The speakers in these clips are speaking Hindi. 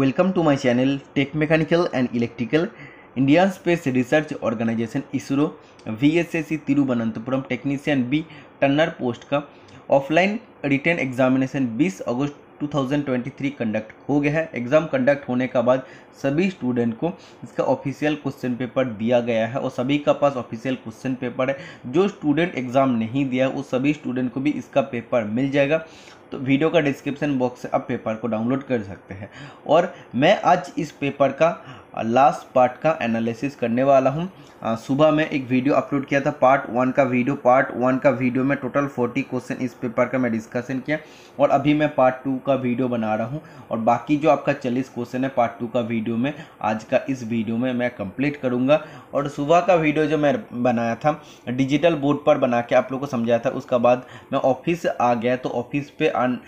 Welcome to my channel tech mechanical and electrical Indian space research organisation ISRO V S S C Thiruvananthapuram technician B turner post का ऑफलाइन रिटर्न एग्जामिनेशन 20 अगस्त 2023 कंडक्ट हो गया है एग्ज़ाम कंडक्ट होने का बाद सभी स्टूडेंट को इसका ऑफिशियल क्वेश्चन पेपर दिया गया है और सभी का पास ऑफिशियल क्वेश्चन पेपर है जो स्टूडेंट एग्ज़ाम नहीं दिया है वो सभी स्टूडेंट को भी इसका पेपर मिल जाएगा तो वीडियो का डिस्क्रिप्शन बॉक्स से आप पेपर को डाउनलोड कर सकते हैं और मैं आज इस पेपर का लास्ट पार्ट का एनालिसिस करने वाला हूँ सुबह मैं एक वीडियो अपलोड किया था पार्ट वन का वीडियो पार्ट वन का वीडियो में टोटल फोर्टी क्वेश्चन इस पेपर का मैं डिस्कशन किया और अभी मैं पार्ट टू का वीडियो बना रहा हूँ और बाकी जो आपका चालीस क्वेश्चन है पार्ट टू का वीडियो में आज का इस वीडियो में मैं कंप्लीट करूँगा और सुबह का वीडियो जो मैं बनाया था डिजिटल बोर्ड पर बना के आप लोग को समझाया था उसका बाद मैं ऑफिस आ गया तो ऑफिस पर आन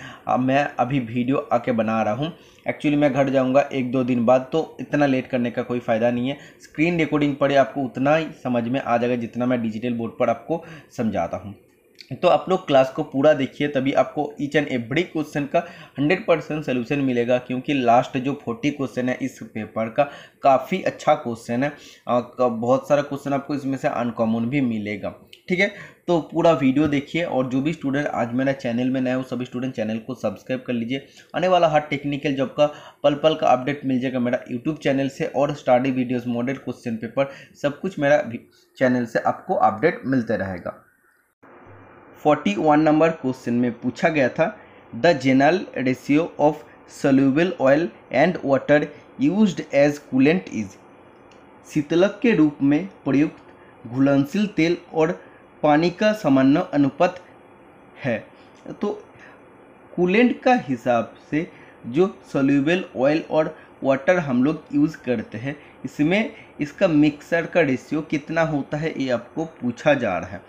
मैं अभी वीडियो आके बना रहा हूँ एक्चुअली मैं घर जाऊँगा एक दो दिन बाद तो इतना लेट करने का कोई फ़ायदा नहीं है स्क्रीन रिकॉर्डिंग पढ़े आपको उतना ही समझ में आ जाएगा जितना मैं डिजिटल बोर्ड पर आपको समझाता हूँ तो आप लोग क्लास को पूरा देखिए तभी आपको ईच एंड एवरी क्वेश्चन का 100 परसेंट सोल्यूशन मिलेगा क्योंकि लास्ट जो 40 क्वेश्चन है इस पेपर का काफ़ी अच्छा क्वेश्चन है बहुत सारा क्वेश्चन आपको इसमें से अनकॉमन भी मिलेगा ठीक है तो पूरा वीडियो देखिए और जो भी स्टूडेंट आज मेरा चैनल में नए हो सभी स्टूडेंट चैनल को सब्सक्राइब कर लीजिए आने वाला हर टेक्निकल जॉब का पल पल का अपडेट मिल जाएगा मेरा यूट्यूब चैनल से और study videos model question paper सब कुछ मेरा चैनल से आपको अपडेट मिलते रहेगा फोर्टी वन नंबर क्वेश्चन में पूछा गया था the general ratio of soluble oil and water use as coolant is शीतलक के रूप में प्रयुक्त घुलनशील तेल और पानी का सामान्य अनुपात है तो कूलेंट का हिसाब से जो सोल्यूबल ऑयल और वाटर हम लोग यूज़ करते हैं इसमें इसका मिक्सर का रेशियो कितना होता है ये आपको पूछा जा रहा है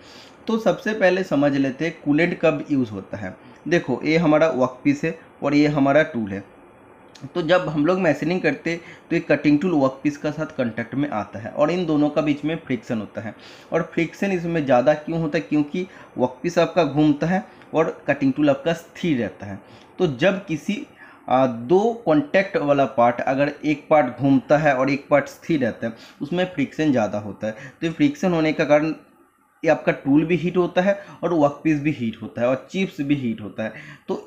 तो सबसे पहले समझ लेते हैं कूलेंट कब यूज़ होता है देखो ये हमारा वर्क पीस है और ये हमारा टूल है तो जब हम लोग मैसेनिंग करते तो ये कटिंग टूल वर्क पीस का साथ कंटेक्ट में आता है और इन दोनों का बीच में फ्रिक्शन होता है और फ्रिक्शन इसमें ज़्यादा क्यों होता है क्योंकि वर्क पीस आपका घूमता है और कटिंग टूल आपका स्थिर रहता है तो जब किसी आ, दो कॉन्टैक्ट वाला पार्ट अगर एक पार्ट घूमता है और एक पार्ट स्थिर रहता है उसमें फ्रिक्शन ज़्यादा होता है तो फ्रिक्शन होने का कारण ये आपका टूल भी हीट होता है और वर्क पीस भी हीट होता है और चिप्स भी हीट होता है तो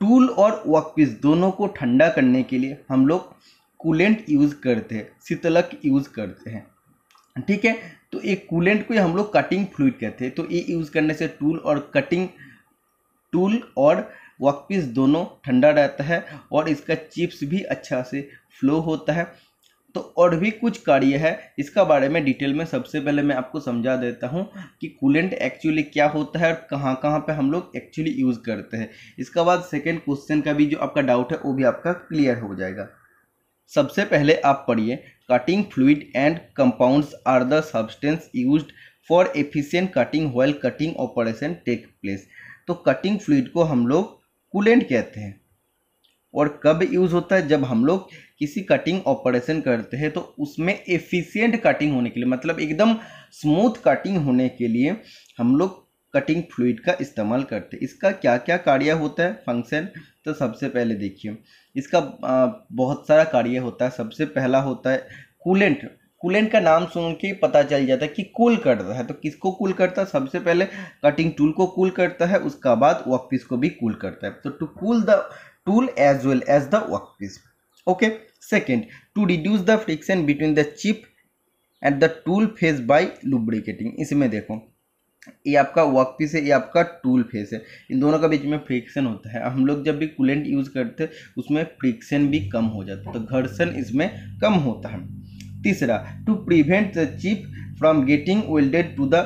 टूल और वर्कपीस दोनों को ठंडा करने के लिए हम लोग कूलेंट यूज़ करते हैं शीतलक यूज़ करते हैं ठीक है तो एक कूलेंट को हम लोग कटिंग फ्लूड कहते हैं तो ये यूज़ करने से टूल और कटिंग टूल और वर्कपीस दोनों ठंडा रहता है और इसका चिप्स भी अच्छा से फ्लो होता है तो और भी कुछ कार्य है इसका बारे में डिटेल में सबसे पहले मैं आपको समझा देता हूँ कि कूलेंट एक्चुअली क्या होता है और कहाँ कहाँ पे हम लोग एक्चुअली यूज़ करते हैं इसके बाद सेकेंड क्वेश्चन का भी जो आपका डाउट है वो भी आपका क्लियर हो जाएगा सबसे पहले आप पढ़िए cutting fluid and compounds are the substance use for efficient cutting well cutting operation take place तो कटिंग फ्लूड को हम लोग कूलेंट कहते हैं और कब यूज़ होता है जब हम लोग किसी कटिंग ऑपरेशन करते हैं तो उसमें एफिशिएंट कटिंग होने के लिए मतलब एकदम स्मूथ कटिंग होने के लिए हम लोग कटिंग फ्लूड का इस्तेमाल करते हैं इसका क्या क्या कार्य होता है फंक्शन तो सबसे पहले देखिए इसका बहुत सारा कार्य होता है सबसे पहला होता है कूलेंट कूलेंट का नाम सुन के पता चल जाता है कि कूल करता है तो किसको कूल करता है सबसे पहले कटिंग टूल को कूल करता है उसका बाद वर्क पीस को भी कूल करता है तो to cool the tool as well as the workpiece okay second to reduce the friction between the chip at the tool face by lubricating इसमें देखो ये आपका वर्क पीस है ये आपका टूल फेस है इन दोनों का बीच में फ्रिक्शन होता है हम लोग जब भी कूलेंट यूज़ करते हैं उसमें फ्रिक्शन भी कम हो जाता है तो घर्षण इसमें कम होता है तीसरा to prevent the chip from getting welded to the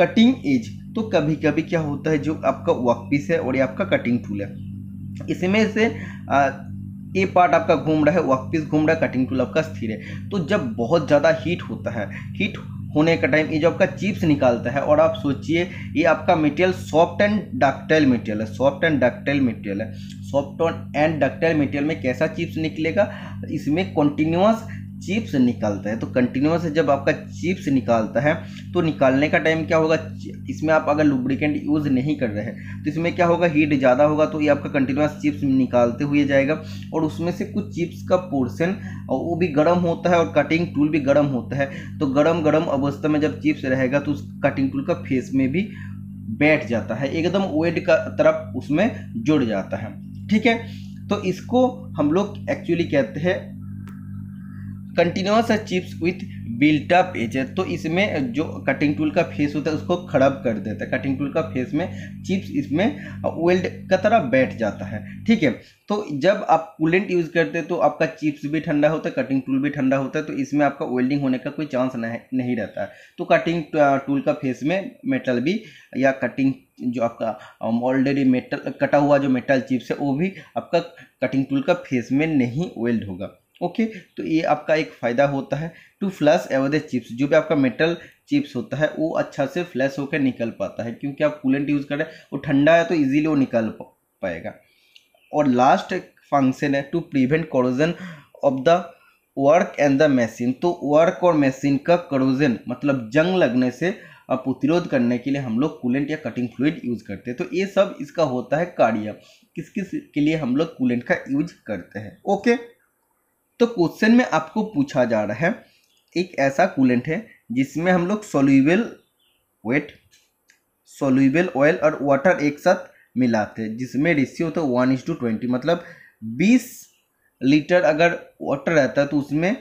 cutting edge तो कभी कभी क्या होता है जो आपका वर्क पीस है और ये आपका कटिंग टूल है इसमें से आ, पार्ट आपका घूम रहा है वर्कपीस घूम रहा है कटिंग टूल आपका स्थिर है तो जब बहुत ज़्यादा हीट होता है हीट होने का टाइम ये जो आपका चिप्स निकालता है और आप सोचिए ये आपका material soft and ductile material है सॉफ्ट एंड डक्टाइल मटेरियल है सॉफ्ट एंड डक्टाइल मटेरियल में कैसा चिप्स निकलेगा इसमें कंटिन्यूस चिप्स निकालता है तो कंटिन्यूस जब आपका चिप्स निकालता है तो निकालने का टाइम क्या होगा इसमें आप अगर लुब्रिकेंट यूज़ नहीं कर रहे हैं तो इसमें क्या होगा हीट ज़्यादा होगा तो ये आपका कंटिन्यूस चिप्स निकालते हुए जाएगा और उसमें से कुछ चिप्स का पोर्सन वो भी गर्म होता है और कटिंग टूल भी गर्म होता है तो गर्म गर्म अवस्था में जब चिप्स रहेगा तो उस कटिंग टूल का फेस में भी बैठ जाता है एकदम वेट का तरफ उसमें जुड़ जाता है ठीक है तो इसको हम लोग एक्चुअली कहते हैं continuous chips with built up edge तो इसमें जो कटिंग टूल का फेस होता है उसको खड़ब कर देता है कटिंग टूल का फेस में चिप्स इसमें वेल्ड का तरह बैठ जाता है ठीक है तो जब आप कूलेंट यूज़ करते हैं तो आपका चिप्स भी ठंडा होता है कटिंग टूल भी ठंडा होता है तो इसमें आपका वेल्डिंग होने का कोई चांस नहीं रहता है तो कटिंग टूल का फेस में मेटल भी या कटिंग जो आपका ऑलरेडी मेटल कटा हुआ जो मेटल चिप्स है वो भी आपका कटिंग टूल का फेस में नहीं वेल्ड होगा ओके तो ये आपका एक फ़ायदा होता है टू फ्लैश एवरेज चिप्स जो भी आपका मेटल चिप्स होता है वो अच्छा से फ्लैश होकर निकल पाता है क्योंकि आप कूलेंट यूज़ करें वो ठंडा है तो ईजिली वो निकल पाएगा और लास्ट फंक्शन है to prevent corrosion of the work and the machine तो वर्क और मशीन का करोजन मतलब जंग लगने से प्रतिरोध करने के लिए हम लोग कूलेंट या कटिंग फ्लूड यूज़ करते हैं तो ये सब इसका होता है कार्य किस किस के लिए हम लोग कूलेंट का यूज करते हैं ओके तो क्वेश्चन में आपको पूछा जा रहा है एक ऐसा कूलेंट है जिसमें हम लोग सोल्यूबल वेट सोल्यूबल ऑयल और वाटर एक साथ मिलाते हैं जिसमें रेशियो होता है वन इज टू ट्वेंटी मतलब बीस लीटर अगर वाटर रहता है तो उसमें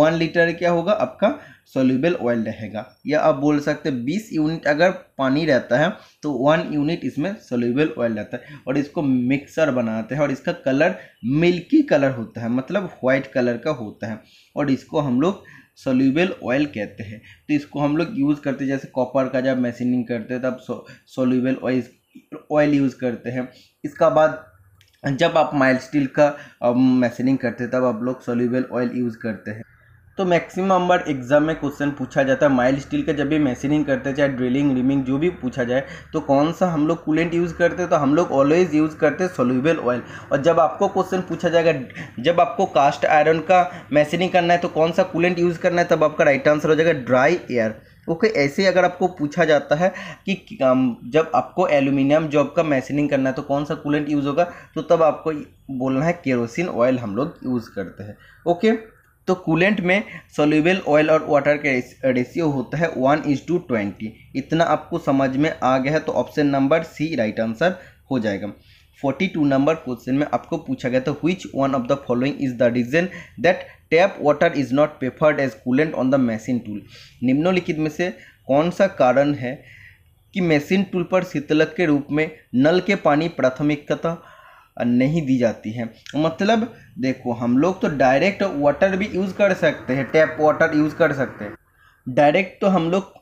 वन लीटर क्या होगा आपका सोल्यूबल ऑयल रहेगा या आप बोल सकते हैं बीस यूनिट अगर पानी रहता है तो वन यूनिट इसमें सोल्यूबल ऑयल रहता है और इसको मिक्सर बनाते हैं और इसका कलर मिल्की कलर होता है मतलब वाइट कलर का होता है और इसको हम लोग सोल्यूबल ऑयल कहते हैं तो इसको हम लोग यूज़ करते हैं जैसे कॉपर का जब मशीनिंग करते हैं तब सोल्यूबल ऑयल ऑयल यूज़ करते हैं इसका बाद जब आप माइल स्टील का मशीनिंग करते हैं तब आप लोग सोल्यूबल ऑयल यूज़ करते हैं तो मैक्सिमम नंबर एग्जाम में क्वेश्चन पूछा जाता है माइल स्टील का जब भी मैसिनिंग करते हैं चाहे ड्रिलिंग रिमिंग जो भी पूछा जाए तो कौन सा हम लोग कूलेंट यूज़ करते हैं तो हम लोग ऑलवेज यूज़ करते हैं सोल्यूबल ऑयल और जब आपको क्वेश्चन पूछा जाएगा जब आपको कास्ट आयरन का मैसिनिंग करना है तो कौन सा कूलेंट यूज़ करना है तब आपका राइट आंसर हो जाएगा ड्राई एयर ओके okay, ऐसे अगर आपको पूछा जाता है कि जब आपको एल्यूमिनियम जॉब का मैसिनिंग करना है तो कौन सा कूलेंट यूज़ होगा तो तब आपको बोलना है केरोसिन ऑयल हम लोग यूज़ करते हैं ओके okay? तो कूलेंट में सोल्यूबल ऑयल और वाटर के रेशियो होता है वन इज टू ट्वेंटी इतना आपको समझ में आ गया है तो option number C right answer हो जाएगा फोर्टी टू नंबर क्वेश्चन में आपको पूछा गया था which one of the following is the reason that tap water is not preferred as coolant on the machine tool निम्नलिखित में से कौन सा कारण है कि मशीन टूल पर शीतलक के रूप में नल के पानी प्राथमिकता नहीं दी जाती है मतलब देखो हम लोग तो डायरेक्ट वाटर भी यूज़ कर सकते हैं टैप वाटर यूज़ कर सकते हैं डायरेक्ट तो हम लोग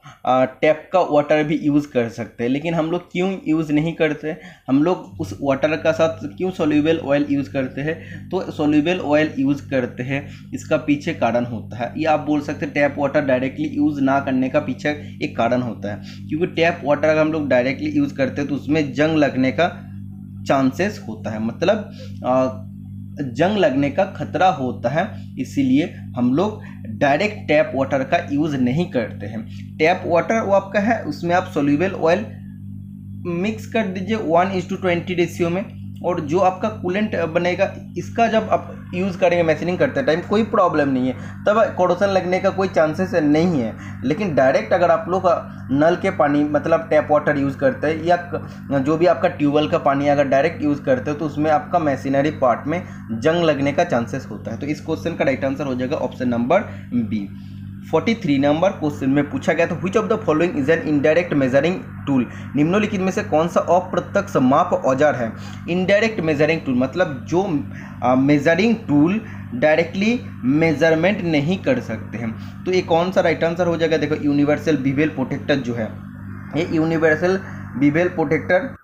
टैप का वाटर भी यूज़ कर सकते हैं लेकिन हम लोग क्यों यूज़ नहीं करते हम लोग उस वाटर का साथ क्यों सोल्यूबल ऑयल यूज़ करते हैं तो सोल्यूबल ऑयल यूज़ करते हैं इसका पीछे कारण होता है ये आप बोल सकते हैं टैप वाटर डायरेक्टली यूज़ ना करने का पीछे एक कारण होता है क्योंकि टैप वाटर अगर हम लोग डायरेक्टली यूज़ करते हैं तो उसमें जंग लगने का चांसेस होता है मतलब जंग लगने का खतरा होता है इसीलिए हम लोग डायरेक्ट टैप वाटर का यूज़ नहीं करते हैं टैप वाटर वो आपका है उसमें आप सोल्यूबल ऑयल मिक्स कर दीजिए वन इंस टू ट्वेंटी रेशियो में और जो आपका कूलेंट बनेगा इसका जब आप यूज़ करेंगे मैशनिंग करते टाइम कोई प्रॉब्लम नहीं है तब कोडोसन लगने का कोई चांसेस नहीं है लेकिन डायरेक्ट अगर आप लोग नल के पानी मतलब टैप वाटर यूज़ करते हैं या जो भी आपका ट्यूबवेल का पानी अगर डायरेक्ट यूज़ करते हो तो उसमें आपका मैशनरी पार्ट में जंग लगने का चांसेस होता है तो इस क्वेश्चन का राइट आंसर हो जाएगा option number B forty three number question में पूछा गया था which of the following is an indirect measuring tool निम्नलिखित में से कौन सा अप्रत्यक्ष माप औजार है इनडायरेक्ट मेजरिंग टूल मतलब जो मेजरिंग टूल डायरेक्टली मेजरमेंट नहीं कर सकते हैं तो ये कौन सा राइट आंसर हो जाएगा देखो यूनिवर्सल बीवेल प्रोटेक्टर जो है ये universal bevel protector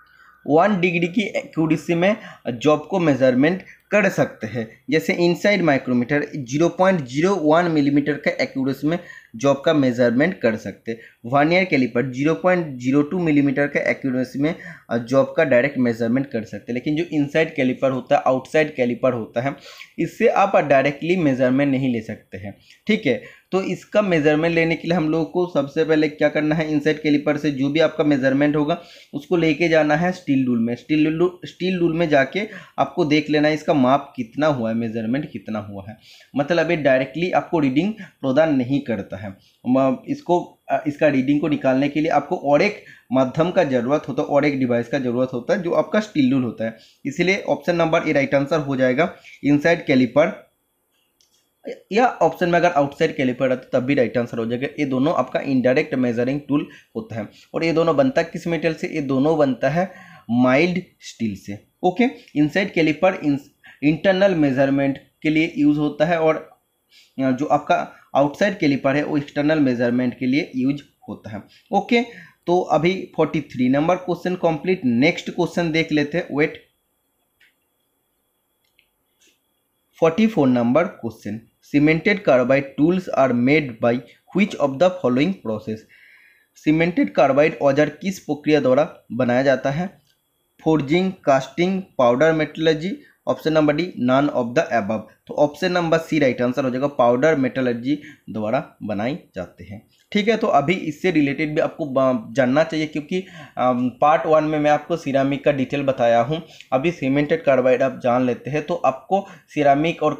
one degree की एक्यूरेसी में जॉब को मेजरमेंट कर सकते हैं जैसे इनसाइड माइक्रोमीटर 0.01 मिलीमीटर का एक्यूरेसी में जॉब का मेजरमेंट कर सकते हैं वानियर कैलिपर 0.02 मिलीमीटर का एक्यूरेसी में जॉब का डायरेक्ट मेजरमेंट कर सकते हैं लेकिन जो इनसाइड कैलिपर होता है आउटसाइड कैलिपर होता है इससे आप डायरेक्टली मेजरमेंट नहीं ले सकते हैं ठीक है तो इसका मेजरमेंट लेने के लिए हम लोगों को सबसे पहले क्या करना है इनसाइड कैलिपर से जो भी आपका मेजरमेंट होगा उसको लेके जाना है स्टील डूल में स्टील डूल स्टील डूल में जाके आपको देख लेना है इसका माप कितना हुआ है मेजरमेंट कितना हुआ है मतलब ये डायरेक्टली आपको रीडिंग प्रदान नहीं करता है इसको इसका रीडिंग को निकालने के लिए आपको और एक माध्यम का जरूरत होता है और एक डिवाइस का जरूरत होता है जो आपका स्टील डूल होता है इसलिए option number A right answer हो जाएगा इनसाइड कैलिपर या ऑप्शन में अगर आउटसाइड कैलिपर है तब भी राइट आंसर हो जाएगा ये दोनों आपका इनडायरेक्ट मेजरिंग टूल होता है और ये दोनों बनता है किस मेटल से ये दोनों बनता है माइल्ड स्टील से okay inside calliper internal measurement के लिए यूज होता है और जो आपका आउटसाइड कैलिपर है वो एक्सटर्नल मेजरमेंट के लिए यूज होता है ओके तो अभी 43 number question complete next question देख लेते हैं wait 44 number question Cemented carbide tools are made by which of the following process? Cemented carbide औजार किस प्रक्रिया द्वारा बनाया जाता है forging casting powder metallurgy option number D none of the above तो option number C right answer हो जाएगा पाउडर मेटलर्जी द्वारा बनाई जाते हैं ठीक है तो अभी इससे रिलेटेड भी आपको जानना चाहिए क्योंकि पार्ट वन में मैं आपको सिरामिक का डिटेल बताया हूँ अभी सीमेंटेड कार्बाइड आप जान लेते हैं तो आपको सिरामिक और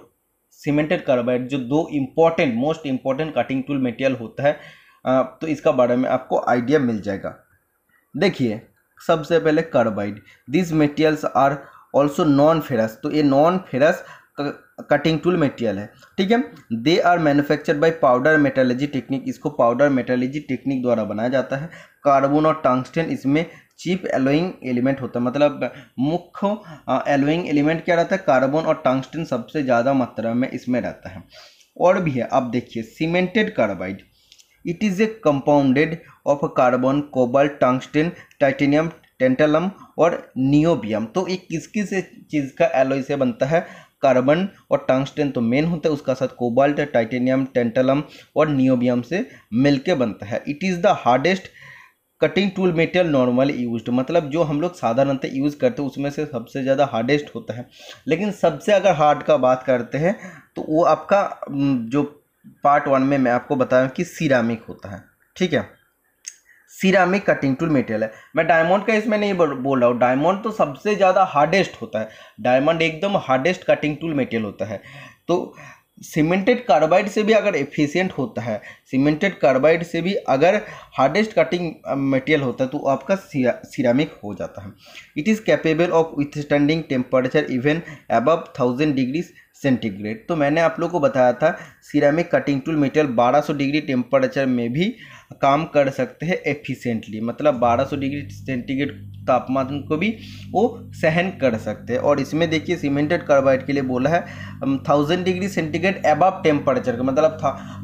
सीमेंटेड कार्बाइड जो दो important most important cutting tool material होता है तो इसका बारे में आपको आइडिया मिल जाएगा देखिए सबसे पहले carbide this materials are also non ferrous तो ये non ferrous cutting tool material है ठीक है they are manufactured by powder metallurgy technique इसको पाउडर मेटालोजी टेक्निक द्वारा बनाया जाता है कार्बन और टंगस्टन इसमें चीप एलोइंग एलिमेंट होता है मतलब मुख्य एलोइंग एलिमेंट क्या रहता है कार्बन और टंगस्टन सबसे ज़्यादा मात्रा में इसमें रहता है और भी है आप देखिए cemented carbide it is a compounded of carbon cobalt tungsten titanium tantalum और नियोबियम तो ये किस किस चीज़ का एलोई से बनता है कार्बन और टंगस्टन तो मेन होता है उसका साथ कोबाल्ट टाइटेनियम टेंटलम और नियोबियम से मिलके बनता है it is the hardest cutting tool material normal use मतलब जो हम लोग साधारणतः यूज़ करते हैं उसमें से सबसे ज़्यादा हार्डेस्ट होता है लेकिन सबसे अगर हार्ड का बात करते हैं तो वो आपका जो पार्ट वन में मैं आपको बताया कि सीरामिक होता है ठीक है सीरामिक कटिंग टूल मेटेरियल है मैं डायमंड का इसमें नहीं बोल रहा हूँ डायमंड तो सबसे ज़्यादा हार्डेस्ट होता है डायमंड एकदम हार्डेस्ट कटिंग टूल मेटेरियल होता है तो सीमेंटेड कार्बाइड से भी अगर एफिशिएंट होता है सीमेंटेड कार्बाइड से भी अगर हार्डेस्ट कटिंग मटेरियल होता है तो आपका सिरामिक हो जाता है it is capable of withstanding temperature even above thousand degree centigrade तो मैंने आप लोग को बताया था ceramic cutting tool material 1200 degree temperature में भी काम कर सकते हैं एफ़िशेंटली मतलब 1200 डिग्री सेंटीग्रेड तापमान को भी वो सहन कर सकते हैं और इसमें देखिए सीमेंटेड कार्बाइड के लिए बोला है thousand degree centigrade above temperature का मतलब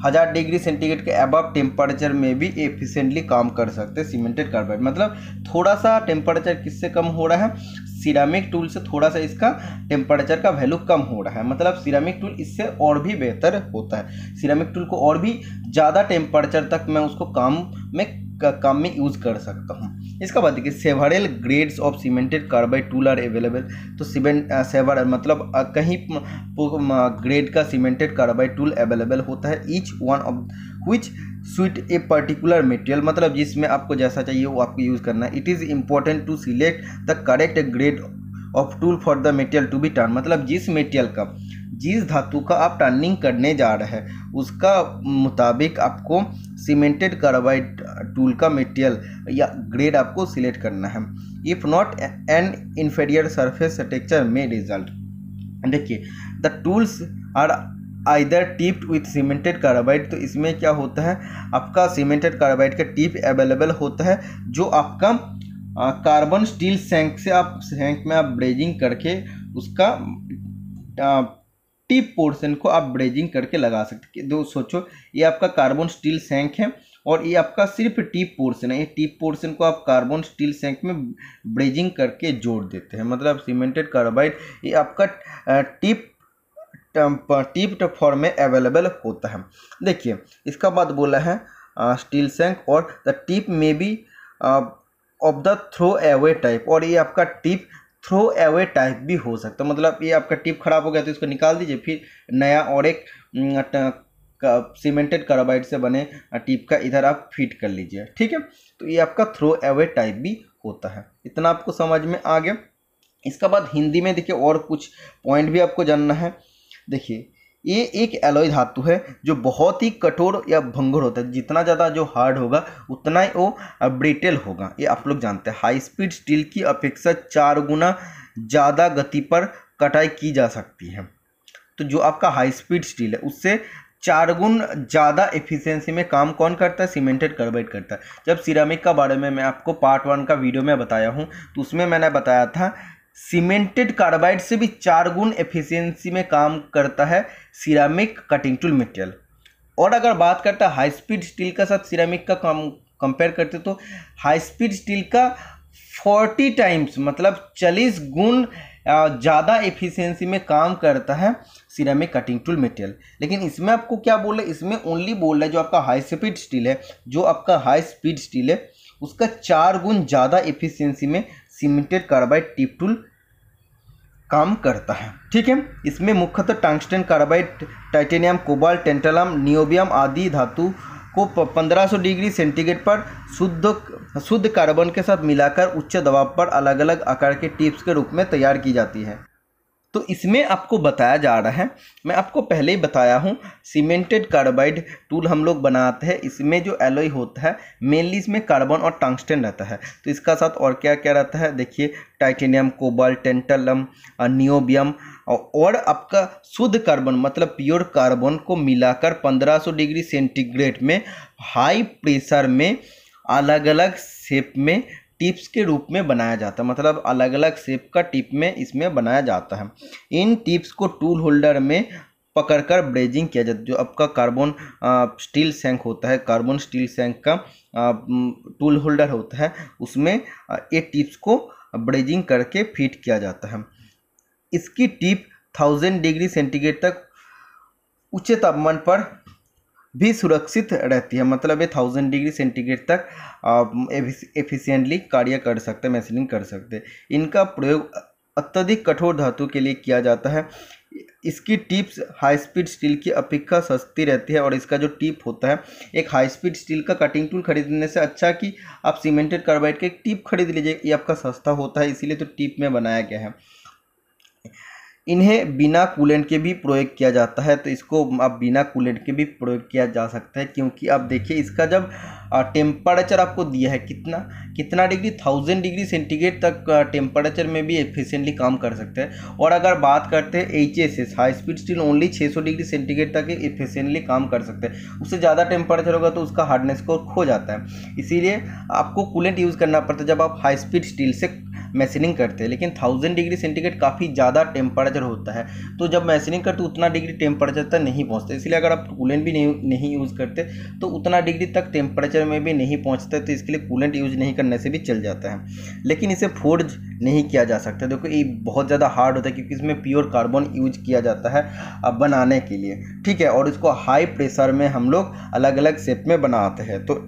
हज़ार डिग्री सेंटीग्रेड के अबव टेम्परेचर में भी एफिशिएंटली काम कर सकते हैं सीमेंटेड कार्बाइड मतलब थोड़ा सा टेम्परेचर किससे कम हो रहा है सिरामिक टूल से थोड़ा सा इसका टेम्परेचर का वैल्यू कम हो रहा है मतलब सिरामिक टूल इससे और भी बेहतर होता है सिरामिक टूल को और भी ज़्यादा टेम्परेचर तक मैं उसको काम में का काम में यूज़ कर सकता हूँ इसका बाद देखिए several grades of cemented carbide tool are available तो सीमेंट सेवर मतलब कहीं ग्रेड का सीमेंटेड कार्बाइड टूल अवेलेबल होता है each one of which suit a particular material मतलब जिसमें आपको जैसा चाहिए वो आपको यूज़ करना है it is important to select the correct grade of tool for the material to be turn मतलब जिस मटेरियल का जिस धातु का आप टर्निंग करने जा रहे हैं उसका मुताबिक आपको सीमेंटेड कार्बाइड टूल का मटेरियल या ग्रेड आपको सिलेक्ट करना है if not an inferior surface texture में रिजल्ट देखिए the tools are either tipped with cemented carbide तो इसमें क्या होता है आपका सीमेंटेड कार्बाइड का टिप अवेलेबल होता है जो आपका कार्बन स्टील सेंक से आप सेंक में आप ब्रेजिंग करके उसका टिप पोर्शन को आप ब्रेजिंग करके लगा सकते दो सोचो ये आपका कार्बन स्टील सैंक है और ये आपका सिर्फ टिप पोर्शन है ये टिप पोर्शन को आप कार्बन स्टील सैंक में ब्रेजिंग करके जोड़ देते हैं मतलब सीमेंटेड कार्बाइड ये आपका टिप टिप फॉर्म में अवेलेबल होता है देखिए इसका बाद बोला है स्टील सैंक और the tip may be of the throw away type और ये आपका टिप थ्रो अवे टाइप भी हो सकता है मतलब ये आपका टिप खराब हो गया तो इसको निकाल दीजिए फिर नया और एक सीमेंटेड कार्बाइड से बने टिप का इधर आप फिट कर लीजिए ठीक है तो ये आपका थ्रो अवे टाइप भी होता है इतना आपको समझ में आ गया इसके बाद हिंदी में देखिए और कुछ पॉइंट भी आपको जानना है देखिए ये एक एलोय धातु है जो बहुत ही कठोर या भंगुर होता है जितना ज़्यादा जो हार्ड होगा उतना ही वो ब्रिटेल होगा ये आप लोग जानते हैं हाई स्पीड स्टील की अपेक्षा चार गुना ज़्यादा गति पर कटाई की जा सकती है तो जो आपका हाई स्पीड स्टील है उससे चार गुण ज़्यादा एफिशिएंसी में काम कौन करता है सीमेंटेड कार्बाइड करता है जब सिरामिक का बारे में मैं आपको पार्ट वन का वीडियो में बताया हूँ तो उसमें मैंने बताया था सीमेंटेड कार्बाइड से भी चार गुण एफिशिएंसी में काम करता है सिरामिक कटिंग टूल मटेरियल और अगर बात करते हैं हाई स्पीड स्टील का साथ सिरामिक का काम कंपेयर करते तो हाई स्पीड स्टील का फोर्टी टाइम्स मतलब चालीस गुण ज़्यादा एफिशिएंसी में काम करता है सिरामिक कटिंग टूल मटेरियल लेकिन इसमें आपको क्या बोल रहा है इसमें ओनली बोल रहा है जो आपका हाई स्पीड स्टील है जो आपका हाई स्पीड स्टील है उसका चार गुण ज़्यादा एफिशिएंसी में सीमेंटेड कार्बाइड टिप टूल काम करता है ठीक है इसमें मुख्यतः tungsten carbide titanium cobalt tantalum niobium आदि धातु को 1500 डिग्री सेंटीग्रेड पर शुद्ध शुद्ध कार्बन के साथ मिलाकर उच्च दबाव पर अलग अलग आकार के टिप्स के रूप में तैयार की जाती है तो इसमें आपको बताया जा रहा है मैं आपको पहले ही बताया हूँ सीमेंटेड कार्बाइड टूल हम लोग बनाते हैं इसमें जो एलोई होता है मेनली इसमें कार्बन और टंगस्टेन रहता है तो इसका साथ और क्या क्या रहता है देखिए टाइटेनियम कोबाल टेंटलम नियोबियम और आपका शुद्ध कार्बन मतलब प्योर कार्बन को मिलाकर 1500 डिग्री सेंटीग्रेड में हाई प्रेशर में अलग अलग शेप में टिप्स के रूप में बनाया जाता है मतलब अलग अलग शेप का टिप में इसमें बनाया जाता है इन टिप्स को टूल होल्डर में पकड़कर ब्रेजिंग किया जाता है जो आपका कार्बन स्टील सैंक होता है कार्बन स्टील सैंक का टूल होल्डर होता है उसमें ये टिप्स को ब्रेजिंग करके फिट किया जाता है इसकी टिप थाउजेंड डिग्री सेंटीग्रेड तक ऊंचे तापमान पर भी सुरक्षित रहती है मतलब ये थाउजेंड डिग्री सेंटीग्रेड तक एफिशिएंटली कार्य कर सकते हैं मैसलिंग कर सकते हैं इनका प्रयोग अत्यधिक कठोर धातु के लिए किया जाता है इसकी टिप्स हाई स्पीड स्टील की अपेक्षा सस्ती रहती है और इसका जो टिप होता है एक हाई स्पीड स्टील का कटिंग टूल खरीदने से अच्छा कि आप सीमेंटेड कार्बाइड का एक टिप खरीद लीजिए ये आपका सस्ता होता है इसीलिए तो टिप में बनाया गया है इन्हें बिना कूलेंट के भी प्रयोग किया जाता है तो इसको अब बिना कूलेंट के भी प्रयोग किया जा सकता है क्योंकि अब देखिए इसका जब टेम्परेचर आपको दिया है कितना कितना डिग्री थाउजेंड डिग्री सेंटीग्रेड तक टेम्परेचर में भी एफिशिएंटली काम कर सकते हैं और अगर बात करते हैं H S S high speed steel only 600 degree centigrade तक एफिशिएंटली काम कर सकते हैं उससे ज़्यादा टेम्परेचर होगा तो उसका हार्डनेस स्कोर खो जाता है इसीलिए आपको कूलेंट यूज़ करना पड़ता है जब आप हाई स्पीड स्टील से मैसिनिंग करते हैं लेकिन थाउजेंड डिग्री सेंटीग्रेड काफ़ी ज़्यादा टेम्परेचर होता है तो जब मैसिनिंग करते उतना डिग्री टेम्परेचर तक नहीं पहुँचते इसलिए अगर आप कूलेंट भी नहीं नहीं यूज़ करते तो उतना डिग्री तक टेम्परेचर टेम्परेचर में भी नहीं है तो इसके लिए कूलेंट यूज नहीं करने से भी चल जाता है लेकिन इसे फोर्ज नहीं किया जा सकता देखो ये बहुत ज़्यादा हार्ड होता है क्योंकि इसमें प्योर कार्बन यूज किया जाता है अब बनाने के लिए ठीक है और इसको हाई प्रेशर में हम लोग अलग अलग शेप में बनाते हैं तो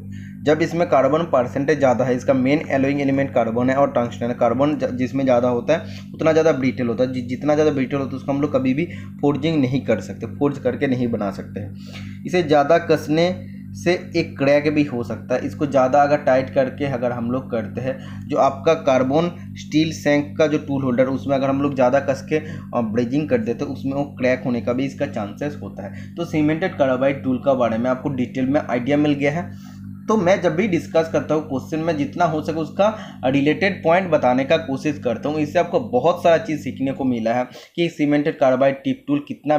जब इसमें कार्बन परसेंटेज ज़्यादा है इसका मेन एलोइंग एलिमेंट कार्बन है और टंगस्टन कार्बन जिसमें ज़्यादा होता है उतना ज़्यादा ब्रिटेल होता है जितना ज़्यादा ब्रिटेल होता है उसको हम लोग कभी भी फोर्जिंग नहीं कर सकते फोर्ज करके नहीं बना सकते इसे ज़्यादा कसने से एक क्रैक भी हो सकता है इसको ज़्यादा अगर टाइट करके अगर हम लोग करते हैं जो आपका कार्बन स्टील सेंक का जो टूल होल्डर उसमें अगर हम लोग ज़्यादा कस के और ब्रिजिंग कर देते हैं उसमें वो क्रैक होने का भी इसका चांसेस होता है तो सीमेंटेड कार्बाइड टूल का बारे में आपको डिटेल में आइडिया मिल गया है तो मैं जब भी डिस्कस करता हूँ क्वेश्चन में जितना हो सके उसका रिलेटेड पॉइंट बताने का कोशिश करता हूँ इससे आपको बहुत सारा चीज़ सीखने को मिला है कि सीमेंटेड कार्बाइड टिप टूल कितना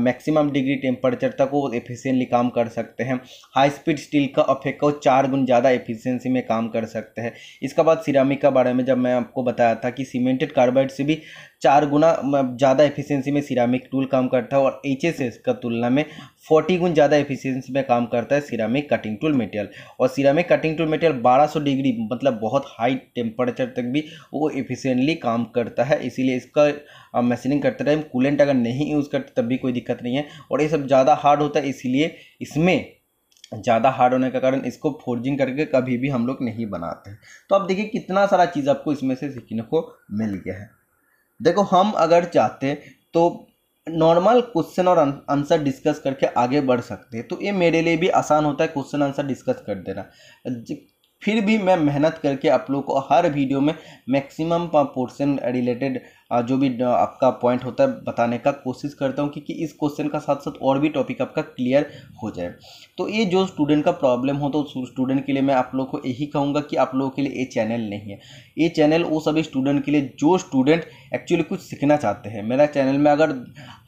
मैक्सिमम डिग्री टेम्परेचर तक वो एफिशियंटली काम कर सकते हैं हाई स्पीड स्टील का अफेक्ट वो चार गुण ज़्यादा एफिशियंसी में काम कर सकते हैं इसके बाद सिरामिक का बारे में जब मैं आपको बताया था कि सीमेंटेड कार्बाइड से भी चार गुना ज़्यादा एफिशिएंसी में सिरामिक टूल काम करता है और एच का तुलना में फोर्टी गुण ज़्यादा एफिशिएंसी में काम करता है सिरामिक कटिंग टूल मेटेरियल और ceramic cutting tool material 1200 degree मतलब बहुत हाई टेम्परेचर तक भी वो एफिशिएंटली काम करता है इसीलिए इसका मशीनिंग करते टाइम कूलेंट अगर नहीं यूज़ करते तब भी कोई दिक्कत नहीं है और ये सब ज़्यादा हार्ड होता है इसीलिए इसमें ज़्यादा हार्ड होने का कारण इसको फोर्जिंग करके कभी भी हम लोग नहीं बनाते हैं तो आप देखिए कितना सारा चीज़ आपको इसमें से सीखने को मिल गया है देखो हम अगर चाहते तो नॉर्मल क्वेश्चन और आंसर डिस्कस करके आगे बढ़ सकते हैं तो ये मेरे लिए भी आसान होता है क्वेश्चन आंसर डिस्कस कर देना फिर भी मैं मेहनत करके आप लोग को हर वीडियो में मैक्सिमम पोर्शन रिलेटेड जो भी आपका पॉइंट होता है बताने का कोशिश करता हूँ क्योंकि इस क्वेश्चन का साथ साथ और भी टॉपिक आपका क्लियर हो जाए तो ये जो स्टूडेंट का प्रॉब्लम हो तो स्टूडेंट के लिए मैं आप लोग को यही कहूँगा कि आप लोगों के लिए ये चैनल नहीं है ये चैनल वो सभी स्टूडेंट के लिए जो स्टूडेंट एक्चुअली कुछ सीखना चाहते हैं मेरा चैनल में अगर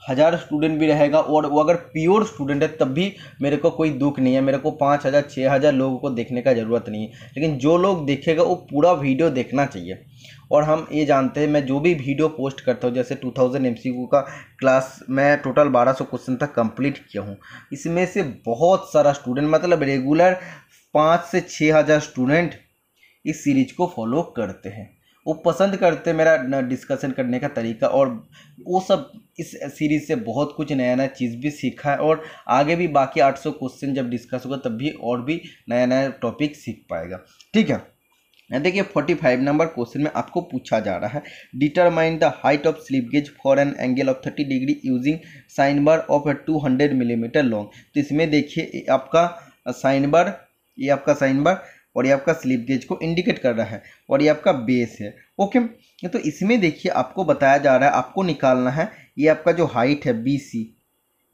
हज़ार स्टूडेंट भी रहेगा और वो अगर प्योर स्टूडेंट है तब भी मेरे को कोई दुख नहीं है मेरे को पाँच हज़ार छः हज़ार लोगों को देखने का ज़रूरत नहीं है लेकिन जो लोग देखेगा वो पूरा वीडियो देखना चाहिए और हम ये जानते हैं मैं जो भी वीडियो पोस्ट करता हूँ जैसे टू थाउजेंड एम सी का क्लास मैं टोटल बारह सौ क्वेश्चन तक कंप्लीट किया हूँ इसमें से बहुत सारा स्टूडेंट मतलब रेगुलर पाँच से छः हज़ार स्टूडेंट इस सीरीज को फॉलो करते हैं वो पसंद करते मेरा डिस्कशन करने का तरीका और वो सब इस सीरीज़ से बहुत कुछ नया नया चीज़ भी सीखा है और आगे भी बाकी 800 क्वेश्चन जब डिस्कस होगा तब भी और भी नया नया टॉपिक सीख पाएगा ठीक है देखिए फोर्टी फाइव नंबर क्वेश्चन में आपको पूछा जा रहा है determine the height of slip gauge for an angle of thirty degree using sine bar of two hundred millimetre long तो इसमें देखिए आपका साइन बार ये आपका साइन बार और ये आपका स्लिप गेज को इंडिकेट कर रहा है और ये आपका बेस है ओके तो इसमें देखिए आपको बताया जा रहा है आपको निकालना है ये आपका जो हाइट है बी सी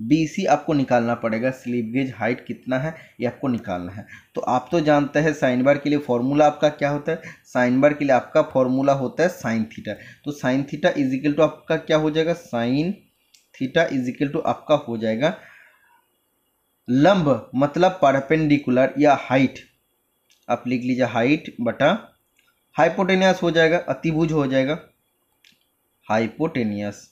बी आपको निकालना पड़ेगा स्लीप गेज हाइट कितना है ये आपको निकालना है तो आप तो जानते हैं साइन बार के लिए फॉर्मूला आपका क्या होता है साइन बार के लिए आपका फॉर्मूला होता है साइन थीटा तो साइन थीटा इजिकल टू आपका क्या हो जाएगा साइन थीटा इजिकल टू आपका हो जाएगा लंब मतलब परपेंडिकुलर या हाइट आप लिख लीजिए हाइट बटा हाइपोटेनियस हो जाएगा अतिभुज हो जाएगा हाइपोटेनियस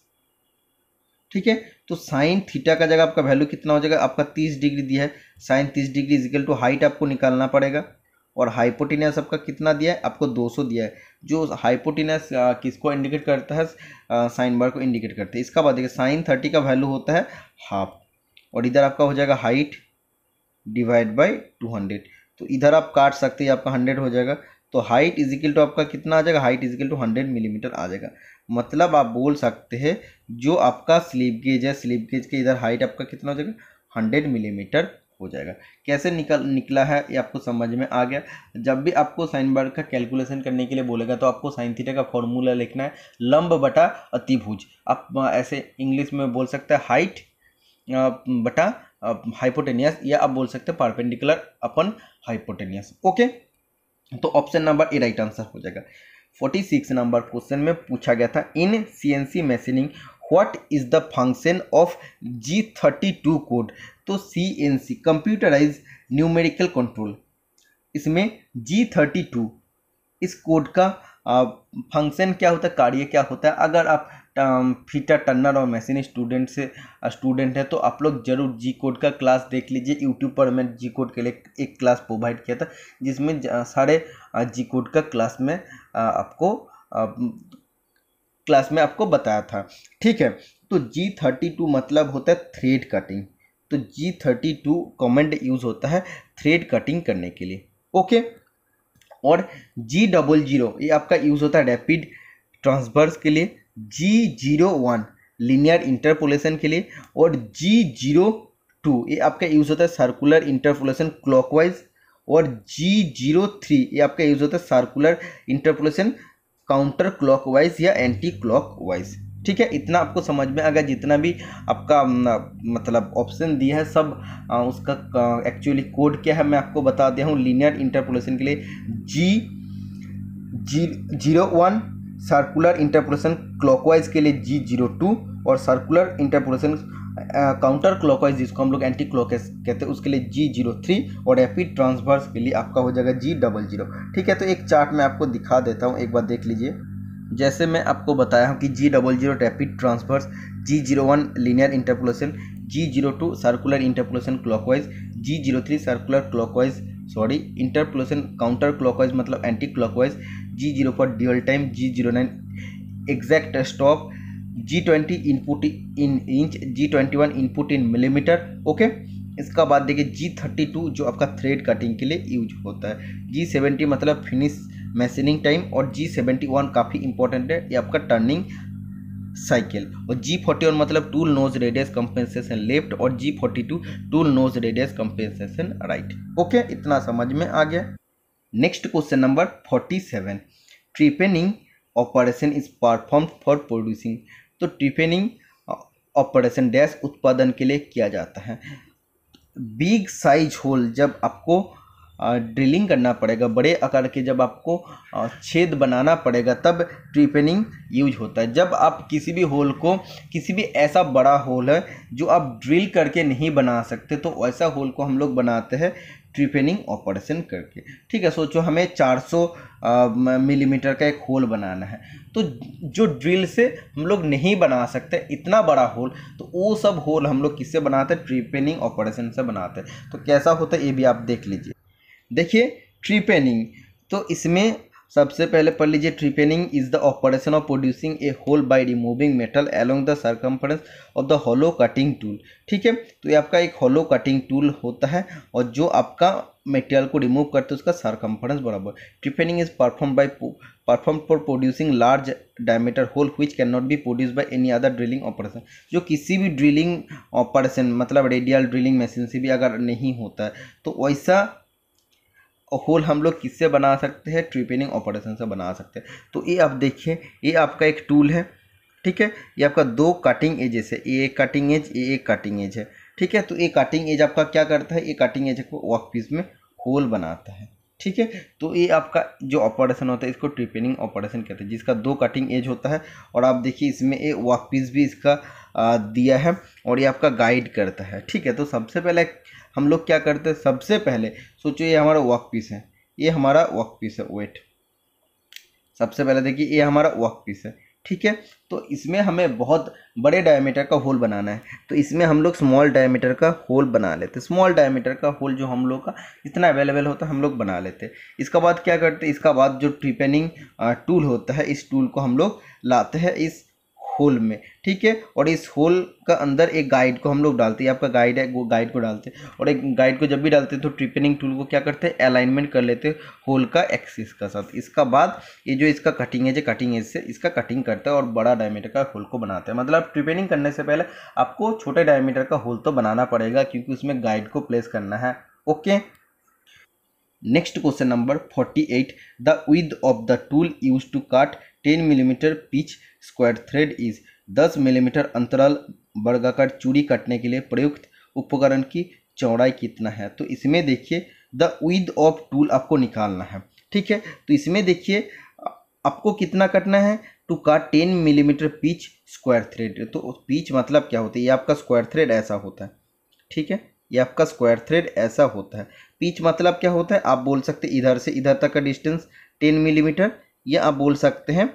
ठीक है तो साइन थीटा का जगह आपका वैल्यू कितना हो जाएगा आपका तीस डिग्री दिया है साइन तीस डिग्री इजिकल टू हाइट आपको निकालना पड़ेगा और हाइपोटिनस आपका कितना दिया है आपको 200 दिया है जो हाइपोटिनस किसको इंडिकेट करता है साइन बार को इंडिकेट करता है इसका बाद देखिए साइन थर्टी का वैल्यू होता है हाफ और इधर आपका हो जाएगा height divide by two hundred तो इधर आप काट सकते हैं आपका हंड्रेड हो जाएगा तो हाइट इजिकल टू आपका कितना आ जाएगा height equal to hundred millimetre आ जाएगा मतलब आप बोल सकते हैं जो आपका स्लीप गेज है स्लीप गेज के इधर हाइट आपका कितना हो जाएगा हंड्रेड मिलीमीटर हो जाएगा कैसे निकल निकला है ये आपको समझ में आ गया जब भी आपको साइन बार का कैलकुलेशन करने के लिए बोलेगा तो आपको साइन थीटा का फॉर्मूला लिखना है लंब बटा अतिभुज आप ऐसे इंग्लिश में बोल सकते हैं हाइट बटा हाइपोटेनियस या आप बोल सकते हैं परपेंडिकुलर अपन हाइपोटेनियस ओके तो option number A right answer हो जाएगा फोर्टी सिक्स नंबर क्वेश्चन में पूछा गया था in C N C machining what is the function of G thirty two code तो C N C computerize numerical control इसमें जी थर्टी टू इस कोड का फंक्शन क्या होता है कार्य क्या होता है अगर आप फीटा टर्नर और मैसिन स्टूडेंट से स्टूडेंट है तो आप लोग जरूर जी कोड का क्लास देख लीजिए यूट्यूब पर मैं जी कोड के लिए एक क्लास प्रोवाइड किया था जिसमें सारे जी कोड का क्लास में आपको क्लास में आपको बताया था ठीक है तो जी थर्टी टू मतलब होता है थ्रेड कटिंग तो G thirty two command use होता है थ्रेड कटिंग करने के लिए ओके और जी डबल जीरो ये आपका यूज़ होता है रैपिड ट्रांसफर्स के लिए G zero one linear interpolation के लिए और जी जीरो टू ये आपका यूज़ होता है सर्कुलर इंटरपोलेशन क्लॉकवाइज और जी जीरो थ्री ये आपका यूज़ होता है सर्कुलर इंटरपोलेशन काउंटर क्लॉकवाइज या एंटी क्लॉकवाइज ठीक है इतना आपको समझ में अगर जितना भी आपका मतलब ऑप्शन दिया है सब आ, उसका एक्चुअली कोड क्या है मैं आपको बता दिया हूँ लीनियर इंटरपोलेशन के लिए G G zero one circular interpolation clockwise के लिए जी जीरो टू और सर्कुलर इंटरपोलेशन काउंटर क्लॉकवाइज जिसको हम लोग एंटी क्लॉक कहते हैं उसके लिए जी जीरो थ्री और रैपिड ट्रांसवर्स के लिए आपका हो जाएगा जी डबल जीरो ठीक है तो एक चार्ट मैं आपको दिखा देता हूँ एक बार देख लीजिए जैसे मैं आपको बताया हूँ कि G double zero rapid transfers G zero one linear interpolation G zero two circular interpolation clockwise G zero three circular clockwise sorry interpolation counter clockwise मतलब anti clockwise G zero four dwell time G zero nine exact stop G twenty input in inch G twenty one input in millimetre okay इसका बाद देखिए जी थर्टी टू जो आपका थ्रेड कटिंग के लिए यूज होता है जी सेवेंटी मतलब फिनिश मशीनिंग टाइम और जी सेवेंटी वन काफ़ी इंपॉर्टेंट है ये आपका टर्निंग साइकिल और जी फोर्टी वन मतलब tool nose radius compensation left और G forty two tool nose radius compensation right okay इतना समझ में आ गया next question number forty seven trepanning operation is perform for producing तो ट्रिपेनिंग ऑपरेशन डैश उत्पादन के लिए किया जाता है बिग साइज होल जब आपको ड्रिलिंग uh, करना पड़ेगा बड़े आकार के जब आपको uh, छेद बनाना पड़ेगा तब ट्रिपेनिंग यूज होता है जब आप किसी भी होल को किसी भी ऐसा बड़ा होल है जो आप ड्रिल करके नहीं बना सकते तो ऐसा होल को हम लोग बनाते हैं ट्रिपेनिंग ऑपरेशन करके ठीक है सोचो हमें 400 मिलीमीटर का एक होल बनाना है तो जो ड्रिल से हम लोग नहीं बना सकते इतना बड़ा होल तो वो सब होल हम लोग किससे बनाते हैं ट्रिपेनिंग ऑपरेशन से बनाते हैं तो कैसा होता है ये भी आप देख लीजिए देखिए ट्रिपेनिंग तो इसमें सबसे पहले पढ़ लीजिए trepanning is the operation of producing a hole by removing metal along the circumference of the hollow cutting tool ठीक है तो ये आपका एक होलो कटिंग टूल होता है और जो आपका मेटेरियल को रिमूव करते हैं उसका सरकमफ्रेंस बराबर trepanning is perform by perform for producing large diameter hole which can not be produce by any other drilling operation जो किसी भी ड्रिलिंग ऑपरेशन मतलब रेडियल ड्रिलिंग मशीन से भी अगर नहीं होता है तो वैसा होल हम लोग किससे बना सकते हैं ट्रिपेनिंग ऑपरेशन से बना सकते हैं तो ये आप देखिए ये आपका एक टूल है ठीक है ये आपका दो कटिंग एजेस है ये एक कटिंग एज ये एक कटिंग एज है ठीक है तो ये कटिंग एज आपका क्या करता है ये कटिंग एज को वर्क पीस में होल बनाता है ठीक है तो ये आपका जो ऑपरेशन होता है इसको ट्रिपेनिंग ऑपरेशन कहते हैं जिसका दो कटिंग एज होता है और आप देखिए इसमें ये वर्क पीस भी इसका दिया है और ये आपका गाइड करता है ठीक है तो सबसे पहले हम लोग क्या करते हैं सबसे पहले सोचो ये हमारा वर्क पीस है ये हमारा वर्क पीस है वेट सबसे पहले देखिए ये हमारा वर्क पीस है ठीक है तो इसमें हमें बहुत बड़े डायमीटर का होल बनाना है तो इसमें हम लोग स्मॉल डायमीटर का होल बना लेते स्मॉल डायमीटर का होल जो हम लोग का इतना अवेलेबल होता है हम लोग बना लेते इसका बाद क्या करते इसका बाद जो ट्रिपेनिंग टूल होता है इस टूल को हम लोग लाते हैं इस होल में ठीक है और इस होल का अंदर एक गाइड को हम लोग डालते हैं आपका गाइड है वो गाइड को डालते हैं और एक गाइड को जब भी डालते हैं तो ट्रिपनिंग टूल को क्या करते हैं अलाइनमेंट कर लेते हैं होल का एक्सिस का साथ इसका बाद ये जो इसका कटिंग है जो कटिंग है इससे इसका कटिंग करता है और बड़ा डायमीटर का होल को बनाते हैं मतलब ट्रिपेनिंग करने से पहले आपको छोटे डायमीटर का होल तो बनाना पड़ेगा क्योंकि उसमें गाइड को प्लेस करना है okay next question number forty eight the width of the tool use to cut ten millimetre pitch square thread is दस मिलीमीटर अंतराल वर्गाकार चूड़ी काटने के लिए प्रयुक्त उपकरण की चौड़ाई कितना है तो इसमें देखिए द विद ऑफ टूल आपको निकालना है ठीक है तो इसमें देखिए आपको कितना कटना है टू का ten millimetre pitch square thread तो पीच मतलब क्या होता है ये आपका स्क्वायर थ्रेड ऐसा होता है ठीक है ये आपका स्क्वायर थ्रेड ऐसा होता है पीच मतलब क्या होता है आप बोल सकते इधर से इधर तक का डिस्टेंस टेन मिलीमीटर या आप बोल सकते हैं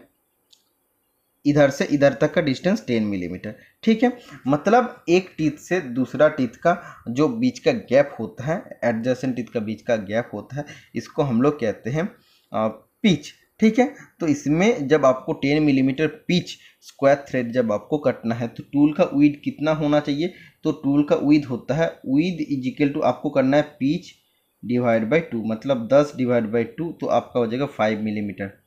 इधर से इधर तक का डिस्टेंस टेन मिलीमीटर ठीक है मतलब एक टीथ से दूसरा टीथ का जो बीच का गैप होता है एडजस्टेंट टीथ का बीच का गैप होता है इसको हम लोग कहते हैं पिच ठीक है तो इसमें जब आपको 10 मिलीमीटर पिच स्क्वायर थ्रेड जब आपको कटना है तो टूल का उइड कितना होना चाहिए तो टूल का उइड होता है उइड इजिकल टू आपको करना है पिच डिवाइड बाई टू मतलब दस डिवाइड बाई टू तो आपका हो जाएगा फाइव मिलीमीटर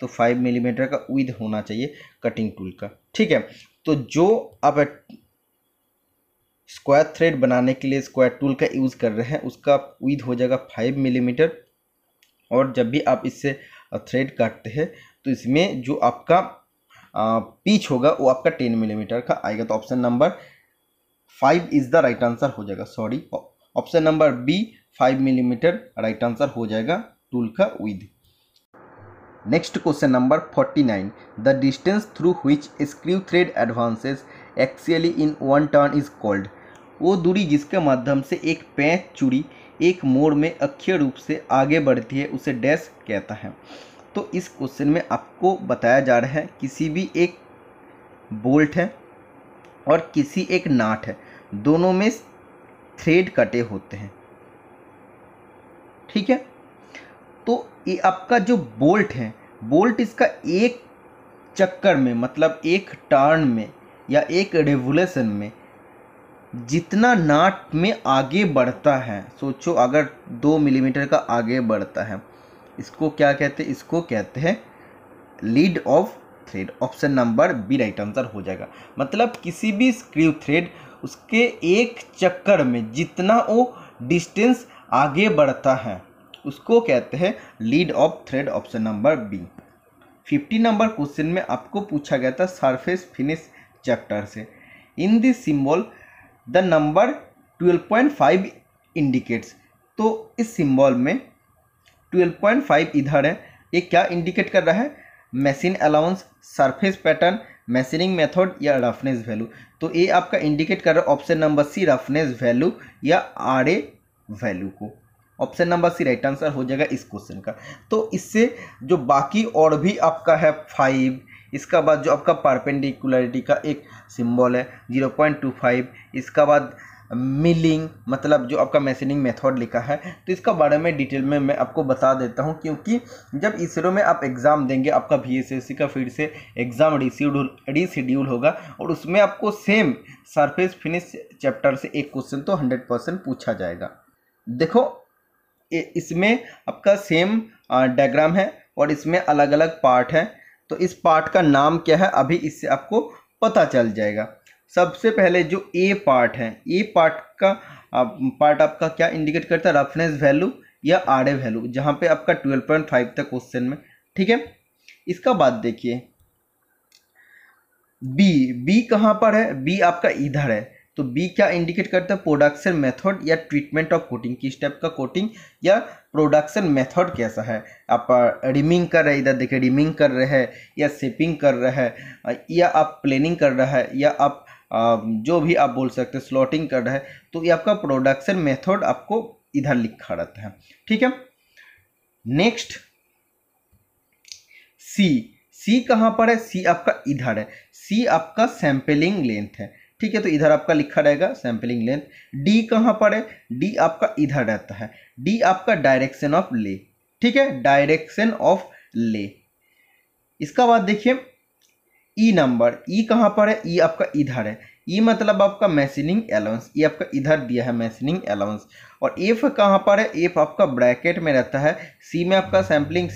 तो फाइव मिलीमीटर का विद होना चाहिए कटिंग टूल का ठीक है तो जो आप स्क्वायर थ्रेड बनाने के लिए स्क्वायर टूल का यूज़ कर रहे हैं उसका विद हो जाएगा फाइव मिलीमीटर और जब भी आप इससे थ्रेड काटते हैं तो इसमें जो आपका पीच होगा वो आपका टेन मिलीमीटर का आएगा तो option number five is the right answer हो जाएगा sorry option number B five millimetre right answer हो जाएगा टूल का width next question number forty nine the distance through which screw thread advances axially in one turn is called वो दूरी जिसके माध्यम से एक पैंच चूड़ी एक मोड़ में अक्षय रूप से आगे बढ़ती है उसे डैश कहता है तो इस क्वेश्चन में आपको बताया जा रहा है किसी भी एक बोल्ट है और किसी एक नाट है दोनों में थ्रेड कटे होते हैं ठीक है ये आपका जो बोल्ट है बोल्ट इसका एक चक्कर में मतलब एक टर्न में या एक रेवोल्यूशन में जितना नाट में आगे बढ़ता है सोचो अगर दो मिलीमीटर का आगे बढ़ता है इसको क्या कहते हैं इसको कहते हैं lead of thread option number B right answer हो जाएगा मतलब किसी भी स्क्रू थ्रेड उसके एक चक्कर में जितना वो डिस्टेंस आगे बढ़ता है उसको कहते हैं lead of thread option number B fifty number question में आपको पूछा गया था सरफेस फिनिश चैप्टर से in this symbol the number 12.5 indicates तो इस सिंबल में 12.5 इधर है ये क्या इंडिकेट कर रहा है machine allowance surface pattern machining method या रफनेस वैल्यू तो ये आपका इंडिकेट कर रहा है option number C roughness value या आर वैल्यू को option number C right answer हो जाएगा इस क्वेश्चन का तो इससे जो बाकी और भी आपका है फाइव इसका बाद जो आपका परपेंडिकुलरिटी का एक सिंबल है जीरो पॉइंट टू फाइव इसका बाद मिलिंग मतलब जो आपका मैसेजिंग मेथड लिखा है तो इसका बारे में डिटेल में मैं आपको बता देता हूँ क्योंकि जब इसरो में आप एग्ज़ाम देंगे आपका सी का फिर से एग्ज़ाम रिसीड्यूल रिशेड्यूल होगा और उसमें आपको सेम सरफेस फिनिश चैप्टर से एक क्वेश्चन तो हंड्रेड परसेंट पूछा जाएगा देखो इसमें आपका सेम डायग्राम है और इसमें अलग अलग पार्ट है तो इस पार्ट का नाम क्या है अभी इससे आपको पता चल जाएगा सबसे पहले जो ए पार्ट है ए पार्ट का आप, पार्ट आपका क्या इंडिकेट करता है रफनेस वैल्यू या आर ए वैल्यू जहाँ पे आपका ट्वेल्व पॉइंट फाइव था क्वेश्चन में ठीक है इसका बाद देखिए बी बी कहाँ पर है बी आपका इधर है तो बी क्या इंडिकेट करता है प्रोडक्शन मेथड या ट्रीटमेंट ऑफ कोटिंग किस टाइप का कोटिंग या प्रोडक्शन मेथड कैसा है आप रिमिंग कर रहे इधर देखिए रिमिंग कर रहे हैं या सेपिंग कर रहे हैं या आप प्लेनिंग कर रहा है या आप जो भी आप बोल सकते हैं स्लॉटिंग कर रहे हैं तो ये आपका प्रोडक्शन मेथड आपको इधर लिखा रहता है ठीक है नेक्स्ट सी सी कहाँ पर है सी आपका इधर है सी आपका सैम्पलिंग लेंथ है ठीक है तो इधर आपका लिखा रहेगा सैम्पलिंग लेंथ डी कहाँ पर है डी आपका इधर रहता है डी आपका डायरेक्शन ऑफ ले ठीक है डायरेक्शन ऑफ ले इसका बाद देखिए ई नंबर ई कहाँ पर है ई e आपका इधर है ई e मतलब आपका मैसिनिंग अलाउंस ये आपका इधर दिया है मैसिनिंग अलाउंस और एफ कहाँ पर है एफ आपका ब्रैकेट में रहता है सी में आपका सैम्पलिंग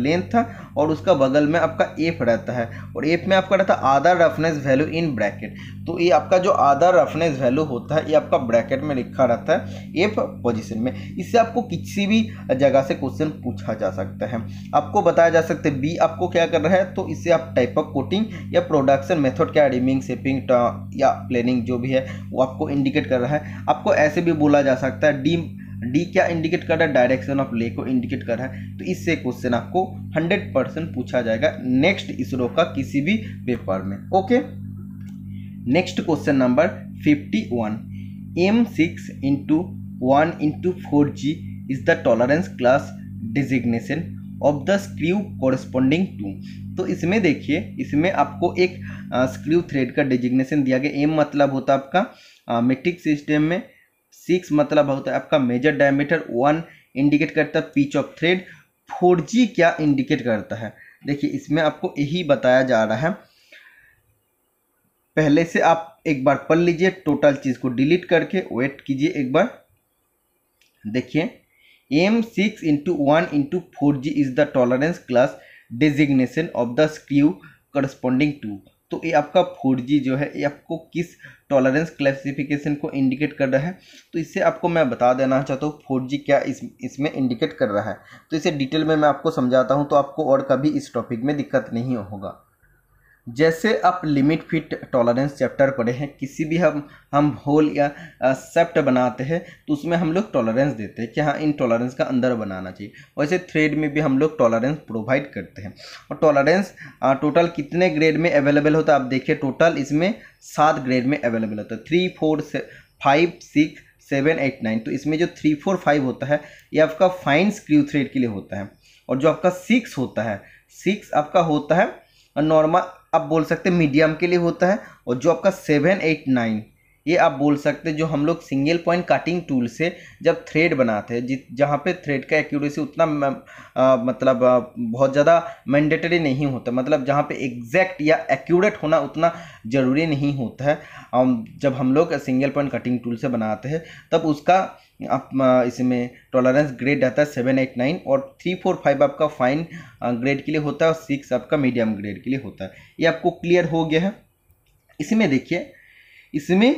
लेंथ था और उसका बगल में आपका एफ रहता है और एफ में आपका रहता है आधा रफनेस वैल्यू इन ब्रैकेट तो ये आपका जो आधा रफनेस वैल्यू होता है ये आपका ब्रैकेट में लिखा रहता है एफ पोजिशन में इससे आपको किसी भी जगह से क्वेश्चन पूछा जा सकता है आपको बताया जा सकता है बी आपको क्या कर रहा है तो इससे आप टाइप ऑफ कोटिंग या प्रोडक्शन मेथड क्या रिमिंग सेपिंग या प्लानिंग जो भी है वो आपको इंडिकेट कर रहा है आपको ऐसे भी बोला जा सकता है है डी डी क्या इंडिकेट कर रहा है डायरेक्शन ऑफ ले को इंडिकेट कर रहा है तो इससे क्वेश्चन आपको 100 परसेंट पूछा जाएगा नेक्स्ट इसरो का किसी भी पेपर में okay next question number 51 M six into one into four G is the tolerance class designation of the screw corresponding to तो इसमें देखिए इसमें आपको एक स्क्रू थ्रेड का डिजिग्नेशन दिया गया एम मतलब होता है आपका मेट्रिक सिस्टम में सिक्स मतलब होता है आपका मेजर डायमीटर वन इंडिकेट करता है pitch of thread four G क्या इंडिकेट करता है देखिए इसमें आपको यही बताया जा रहा है पहले से आप एक बार पढ़ लीजिए टोटल चीज़ को डिलीट करके वेट कीजिए एक बार देखिए M six into one into four G is the tolerance class designation of the screw corresponding to तो ये आपका फोर जी जो है ये आपको किस टॉलरेंस क्लासिफिकेशन को इंडिकेट कर रहा है तो इससे आपको मैं बता देना चाहता हूँ फोर जी क्या इस इसमें इंडिकेट कर रहा है तो इसे डिटेल में मैं आपको समझाता हूँ तो आपको और कभी इस टॉपिक में दिक्कत नहीं होगा जैसे आप लिमिट फिट टॉलरेंस चैप्टर पढ़े हैं किसी भी हम हम होल या सेप्ट बनाते हैं तो उसमें हम लोग टॉलरेंस देते हैं कि हाँ इन टॉलरेंस का अंदर बनाना चाहिए वैसे थ्रेड में भी हम लोग टॉलरेंस प्रोवाइड करते हैं और टॉलरेंस टोटल कितने ग्रेड में अवेलेबल होता है आप देखिए टोटल इसमें सात ग्रेड में अवेलेबल होता है थ्री फोर से five six seven eight nine तो इसमें जो थ्री फोर फाइव होता है ये आपका फाइन स्क्रू थ्रेड के लिए होता है और जो आपका सिक्स होता है सिक्स आपका होता है नॉर्मल आप बोल सकते हैं मीडियम के लिए होता है और जो आपका सेवन एट नाइन ये आप बोल सकते हैं जो हम लोग सिंगल पॉइंट कटिंग टूल से जब थ्रेड बनाते हैं जित जहाँ पर थ्रेड का एक्यूरेसी उतना आ, मतलब आ, बहुत ज़्यादा मैंडेटरी नहीं होता मतलब जहाँ पे एग्जैक्ट या एक्यूरेट होना उतना ज़रूरी नहीं होता है जब हम लोग सिंगल पॉइंट कटिंग टूल से बनाते हैं तब उसका आप इसमें टॉलरेंस ग्रेड आता है सेवन एट नाइन और थ्री फोर फाइव आपका फाइन ग्रेड के लिए होता है और सिक्स आपका मीडियम ग्रेड के लिए होता है ये आपको क्लियर हो गया है इसमें देखिए इसमें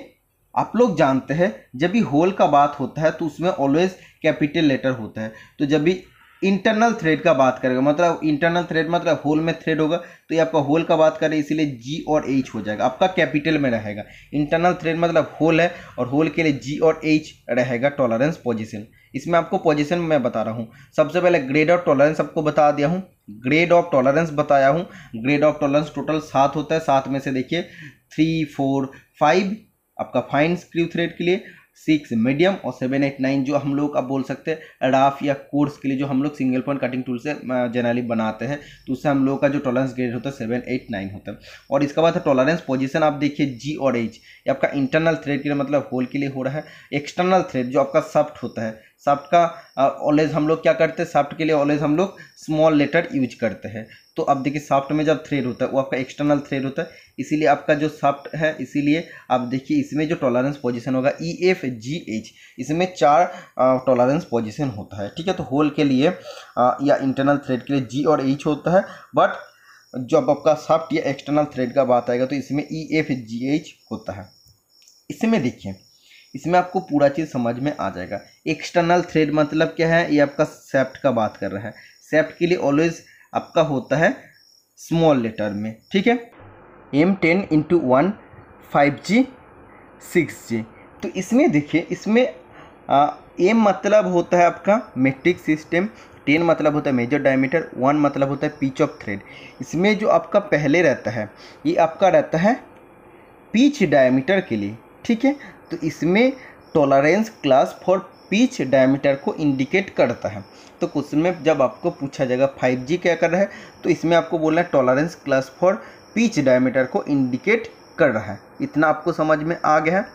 आप लोग जानते हैं जब भी होल का बात होता है तो उसमें ऑलवेज कैपिटल लेटर होता है तो जब भी इंटरनल थ्रेड का बात करेगा मतलब इंटरनल थ्रेड मतलब होल में थ्रेड होगा तो ये आपका होल का बात करें इसीलिए जी और एच हो जाएगा आपका कैपिटल में रहेगा इंटरनल थ्रेड मतलब होल है और होल के लिए जी और एच रहेगा टॉलरेंस पोजिशन इसमें आपको पोजिशन मैं बता रहा हूँ सबसे पहले ग्रेड ऑफ टॉलरेंस आपको बता दिया हूँ ग्रेड ऑफ टॉलरेंस बताया हूँ ग्रेड ऑफ टॉलरेंस टोटल सात होता है सात में से देखिए थ्री फोर फाइव आपका फाइन स्क्रू थ्रेड के लिए सिक्स मीडियम और सेवन एट नाइन जो हम लोग अब बोल सकते हैं राफ या कोर्स के लिए जो हम लोग सिंगल पॉइंट कटिंग टूल से जनरली बनाते हैं तो उससे हम लोग का जो टॉलरेंस ग्रेड होता है सेवन एट नाइन होता है और इसके बाद टॉलरेंस पोजीशन आप देखिए जी और एच ये आपका इंटरनल थ्रेड के लिए मतलब होल के लिए हो रहा है एक्सटर्नल थ्रेड जो आपका सॉफ्ट होता है सॉफ्ट का ऑलवेज हम लोग क्या करते हैं सॉफ्ट के लिए ऑलवेज हम लोग स्मॉल लेटर यूज करते हैं तो आप देखिए सॉफ्ट में जब थ्रेड होता है वो आपका एक्सटर्नल थ्रेड होता है इसीलिए आपका जो सॉफ्ट है इसीलिए आप देखिए इसमें जो टॉलरेंस पोजीशन होगा ई एफ जी एच इसमें चार टॉलरेंस पोजीशन होता है ठीक है तो होल के लिए आ, या इंटरनल थ्रेड के लिए जी और एच होता है बट जब आपका सॉफ्ट या एक्सटर्नल थ्रेड का बात आएगा तो इसमें ई एफ जी एच होता है इसमें देखिए इसमें आपको पूरा चीज़ समझ में आ जाएगा एक्सटर्नल थ्रेड मतलब क्या है ये आपका सेफ्ट का बात कर रहा है सेफ्ट के लिए ऑलवेज आपका होता है स्मॉल लेटर में ठीक है M ten into one five G six G तो इसमें देखिए इसमें एम मतलब होता है आपका मेट्रिक सिस्टम टेन मतलब होता है मेजर डायमीटर वन मतलब होता है पिच ऑफ थ्रेड इसमें जो आपका पहले रहता है ये आपका रहता है पीच डायमीटर के लिए ठीक है तो इसमें tolerance class for pitch diameter को इंडिकेट करता है तो क्वेश्चन में जब आपको पूछा जाएगा 5G क्या कर रहा है तो इसमें आपको बोलना है tolerance class for pitch diameter को इंडिकेट कर रहा है इतना आपको समझ में आ गया है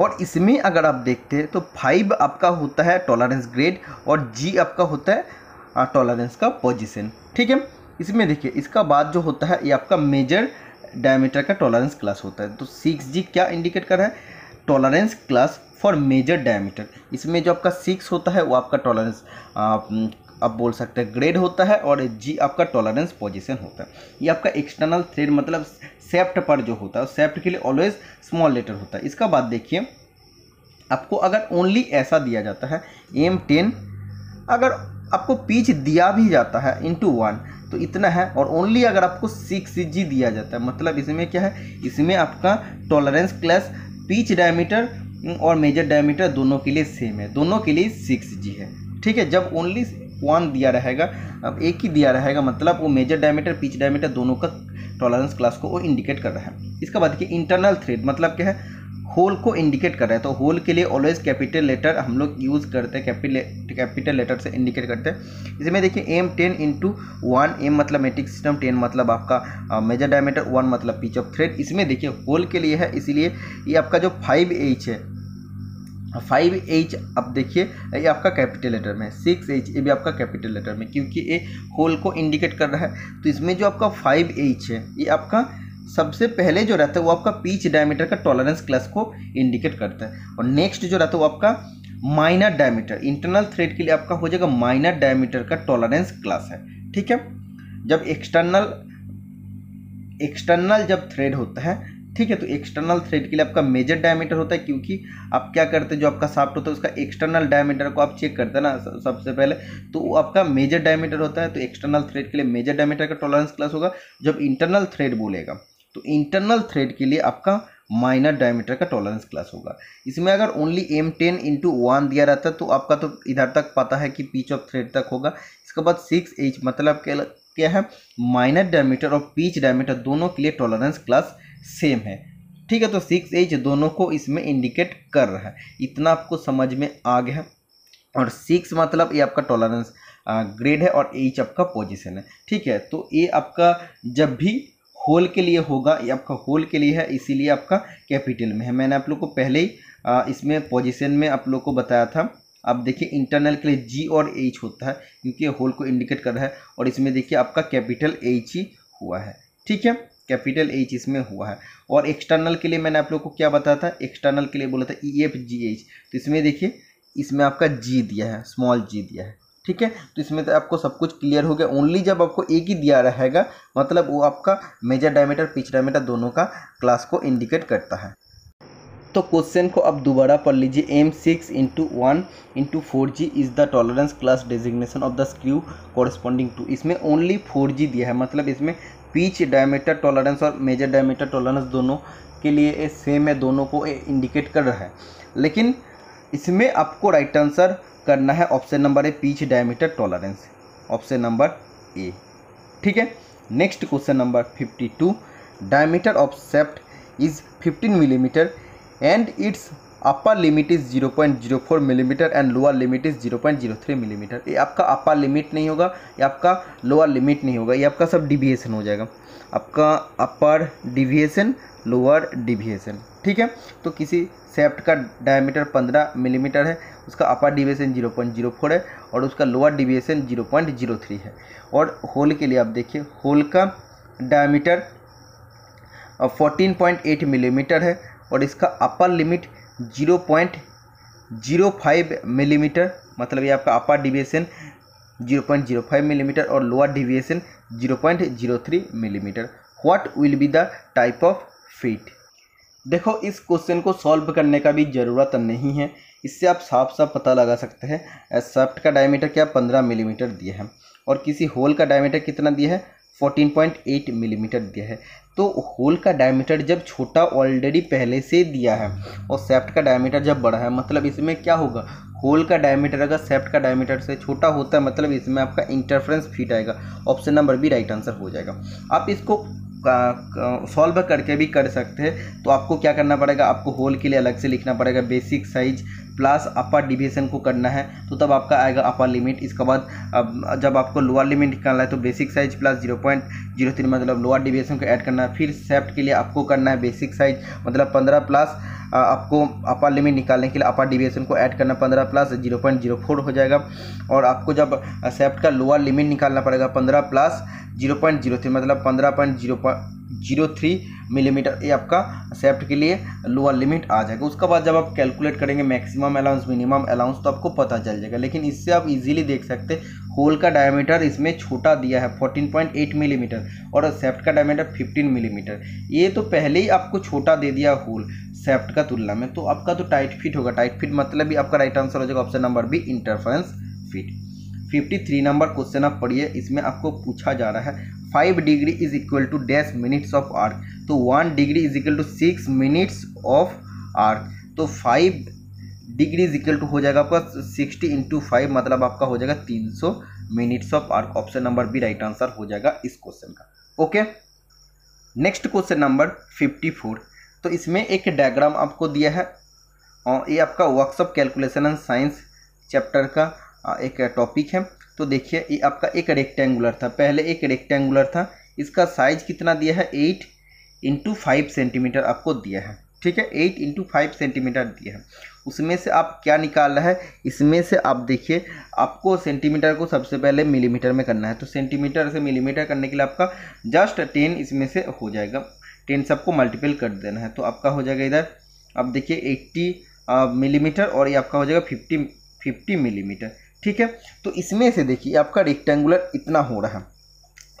और इसमें अगर आप देखते हैं तो फाइव आपका होता है टॉलरेंस ग्रेड और जी आपका होता है टॉलरेंस का पोजिशन ठीक है इसमें देखिए इसका बाद जो होता है ये आपका मेजर डायमीटर का टॉलरेंस क्लास होता है तो सिक्स जी क्या इंडिकेट कर रहा है tolerance class for major diameter इसमें जो आपका सिक्स होता है वो आपका टॉलरेंस आप बोल सकते हैं ग्रेड होता है और जी आपका टॉलरेंस पोजीशन होता है ये आपका एक्सटर्नल थ्रेड मतलब सेफ्ट पर जो होता है सेफ्ट के लिए ऑलवेज स्मॉल लेटर होता है इसका बाद देखिए आपको अगर ओनली ऐसा दिया जाता है एम टेन अगर आपको पीच दिया भी जाता है इंटू वन तो इतना है और ओनली अगर आपको सिक्स जी दिया जाता है मतलब इसमें क्या है इसमें आपका टॉलरेंस क्लस पीच डायमीटर और मेजर डायमीटर दोनों के लिए सेम है दोनों के लिए सिक्स जी है ठीक है जब ओनली वन दिया रहेगा अब एक ही दिया रहेगा मतलब वो मेजर डायमीटर पिच डायमीटर दोनों का टॉलरेंस क्लास को वो इंडिकेट कर रहा है इसका बाद देखिए इंटरनल थ्रेड मतलब क्या है होल को इंडिकेट कर रहा है तो होल के लिए ऑलवेज कैपिटल लेटर हम लोग यूज़ करते हैं कैपिटल कैपिटल लेटर से इंडिकेट करते हैं मतलब मतलब मतलब इसमें देखिए M ten into one M मतलब मेट्रिक सिस्टम टेन मतलब आपका मेजर डायमीटर वन मतलब पिच ऑफ थ्रेड इसमें देखिए होल के लिए है इसीलिए ये आपका जो फाइव एच है फाइव एच अब देखिए ये आपका कैपिटल लेटर में सिक्स एच ये भी आपका कैपिटल लेटर में क्योंकि ये होल को इंडिकेट कर रहा है तो इसमें जो आपका फाइव एच है ये आपका सबसे पहले जो रहता है वो आपका पीच डायमीटर का टॉलरेंस क्लास को इंडिकेट करता है और नेक्स्ट जो रहता है वो आपका माइनर डायमीटर इंटरनल थ्रेड के लिए आपका हो जाएगा माइनर डायमीटर का टॉलरेंस क्लास है ठीक है जब एक्सटर्नल एक्सटर्नल जब थ्रेड होता है ठीक है तो एक्सटर्नल थ्रेड के लिए आपका मेजर डायमीटर होता है क्योंकि आप क्या करते हैं जो आपका साफ्ट होता है उसका एक्सटर्नल डायमीटर को आप चेक करते हैं ना सबसे पहले तो वो आपका मेजर डायमीटर होता है तो एक्सटर्नल थ्रेड के लिए मेजर डायमीटर का टॉलरेंस क्लास होगा जब इंटरनल थ्रेड बोलेगा तो इंटरनल थ्रेड के लिए आपका माइनर डायमीटर का टॉलरेंस क्लास होगा इसमें अगर only M ten into one दिया रहता है तो आपका तो इधर तक पता है कि पीच ऑफ थ्रेड तक होगा इसके बाद सिक्स एच मतलब क्या है माइनर डायमीटर और पीच डायमीटर दोनों के लिए टॉलरेंस क्लास सेम है ठीक है तो सिक्स एच दोनों को इसमें इंडिकेट कर रहा है इतना आपको समझ में आ गया है और सिक्स मतलब ये आपका टॉलरेंस ग्रेड है और एच आपका पोजीशन है ठीक है तो ये आपका जब भी होल के लिए होगा ये आपका होल के लिए है इसीलिए आपका कैपिटल में है मैंने आप लोग को पहले ही इसमें पोजीशन में आप लोग को बताया था आप देखिए इंटरनल के लिए जी और एच होता है क्योंकि होल को इंडिकेट कर रहा है और इसमें देखिए आपका कैपिटल एच ही हुआ है ठीक है कैपिटल एच इसमें हुआ है और एक्सटर्नल के लिए मैंने आप लोग को क्या बताया था एक्सटर्नल के लिए बोला था ई एफ जी एच तो इसमें देखिए इसमें आपका जी दिया है स्मॉल जी दिया है ठीक है तो इसमें तो आपको सब कुछ क्लियर हो गया ओनली जब आपको एक ही दिया रहेगा मतलब वो आपका मेजर डायमीटर पिच डायमीटर दोनों का क्लास को इंडिकेट करता है तो क्वेश्चन को आप दोबारा पढ़ लीजिए M six into one into four G is the tolerance class designation of the screw corresponding to इसमें ओनली फोर जी दिया है मतलब इसमें पीच डायमीटर टॉलरेंस और मेजर डायमीटर टॉलरेंस दोनों के लिए सेम है दोनों को इंडिकेट कर रहा है लेकिन इसमें आपको राइट आंसर करना है option number A pitch diameter tolerance option number A ठीक है next question number fifty two diameter of shaft is fifteen millimeter and its upper limit is zero point zero four millimeter and lower limit is zero point zero three millimeter ये आपका अपर लिमिट नहीं होगा ये आपका लोअर लिमिट नहीं होगा ये आपका सब डिविएशन हो जाएगा आपका अपर डिविएशन लोअर डिविएशन ठीक है तो किसी सेफ्ट का डायमीटर पंद्रह मिलीमीटर है उसका upper deviation zero point zero four है और उसका lower deviation zero point zero three है और होल के लिए आप देखिए होल का diameter fourteen point eight millimeter है और इसका upper limit zero point zero five millimeter मतलब ये आपका upper deviation zero point zero five millimeter और lower deviation zero point zero three millimeter what will be the type of fit देखो इस क्वेश्चन को सॉल्व करने का भी ज़रूरत नहीं है इससे आप साफ साफ पता लगा सकते हैं सफ्ट का डायमीटर क्या पंद्रह मिलीमीटर दिया है और किसी होल का डायमीटर कितना दिया है फोर्टीन पॉइंट एट मिलीमीटर दिया है तो होल का डायमीटर जब छोटा ऑलरेडी पहले से दिया है और सेफ्ट का डायमीटर जब बड़ा है मतलब इसमें क्या होगा होल का डायमीटर अगर सेफ्ट का डायमीटर से छोटा होता है मतलब इसमें आपका इंटरफ्रेंस फिट आएगा option number B right answer हो जाएगा आप इसको सॉल्व करके भी कर सकते हैं तो आपको क्या करना पड़ेगा आपको होल के लिए अलग से लिखना पड़ेगा basic size plus upper deviation को करना है तो तब आपका आएगा अपर लिमिट इसके बाद जब आपको लोअर लिमिट निकालना है तो basic size plus zero point zero तीन मतलब लोअर डिविएशन को ऐड करना है फिर सेफ्ट के लिए आपको करना है बेसिक साइज मतलब पंद्रह प्लस आपको अपर लिमिट निकालने के लिए अपर डिविएशन को ऐड करना पंद्रह plus zero point zero four हो जाएगा और आपको जब सेफ्ट का लोअर लिमिट निकालना पड़ेगा पंद्रह plus zero point zero three मतलब पंद्रह point zero zero three millimeter ये आपका सेफ्ट के लिए लोअर लिमिट आ जाएगा उसके बाद जब आप कैलकुलेट करेंगे मैक्सिमम अलाउंस मिनिमम अलाउंस तो आपको पता चल जाएगा लेकिन इससे आप इजीली देख सकते होल का डायमीटर इसमें छोटा दिया है 14.8 मिलीमीटर mm और सेफ्ट का डायमीटर 15 मिलीमीटर mm. ये तो पहले ही आपको छोटा दे दिया होल सेफ्ट का तुलना में तो आपका तो टाइट फिट होगा टाइट फिट मतलब भी आपका राइट आंसर हो जाएगा option number B interference fit 53 number question आप पढ़िए इसमें आपको पूछा जा रहा है five degree is equal to dash minutes of arc तो one degree is equal to six minutes of arc तो five degree is equal to हो जाएगा आपका सिक्सटी इंटू फाइव मतलब आपका हो जाएगा तीन सौ minutes of arc option number B right answer हो जाएगा इस क्वेश्चन का okay next question number fifty four तो इसमें एक डायग्राम आपको दिया है और ये आपका workshop calculation and science chapter का एक टॉपिक है तो देखिए ये आपका एक रेक्टेंगुलर था पहले एक रेक्टेंगुलर था इसका साइज कितना दिया है एट इंटू फाइव सेंटीमीटर आपको दिया है ठीक है एट इंटू फाइव सेंटीमीटर दिया है उसमें से आप क्या निकाल रहा है इसमें से आप देखिए आपको सेंटीमीटर को सबसे पहले मिलीमीटर में करना है तो सेंटीमीटर से मिलीमीटर करने के लिए आपका जस्ट टेन इसमें से हो जाएगा टेन सबको मल्टीपल कर देना है तो आपका हो जाएगा इधर आप देखिए एट्टी मिलीमीटर और ये आपका हो जाएगा फिफ्टी फिफ्टी मिलीमीटर ठीक है तो इसमें से देखिए आपका रेक्टेंगुलर इतना हो रहा है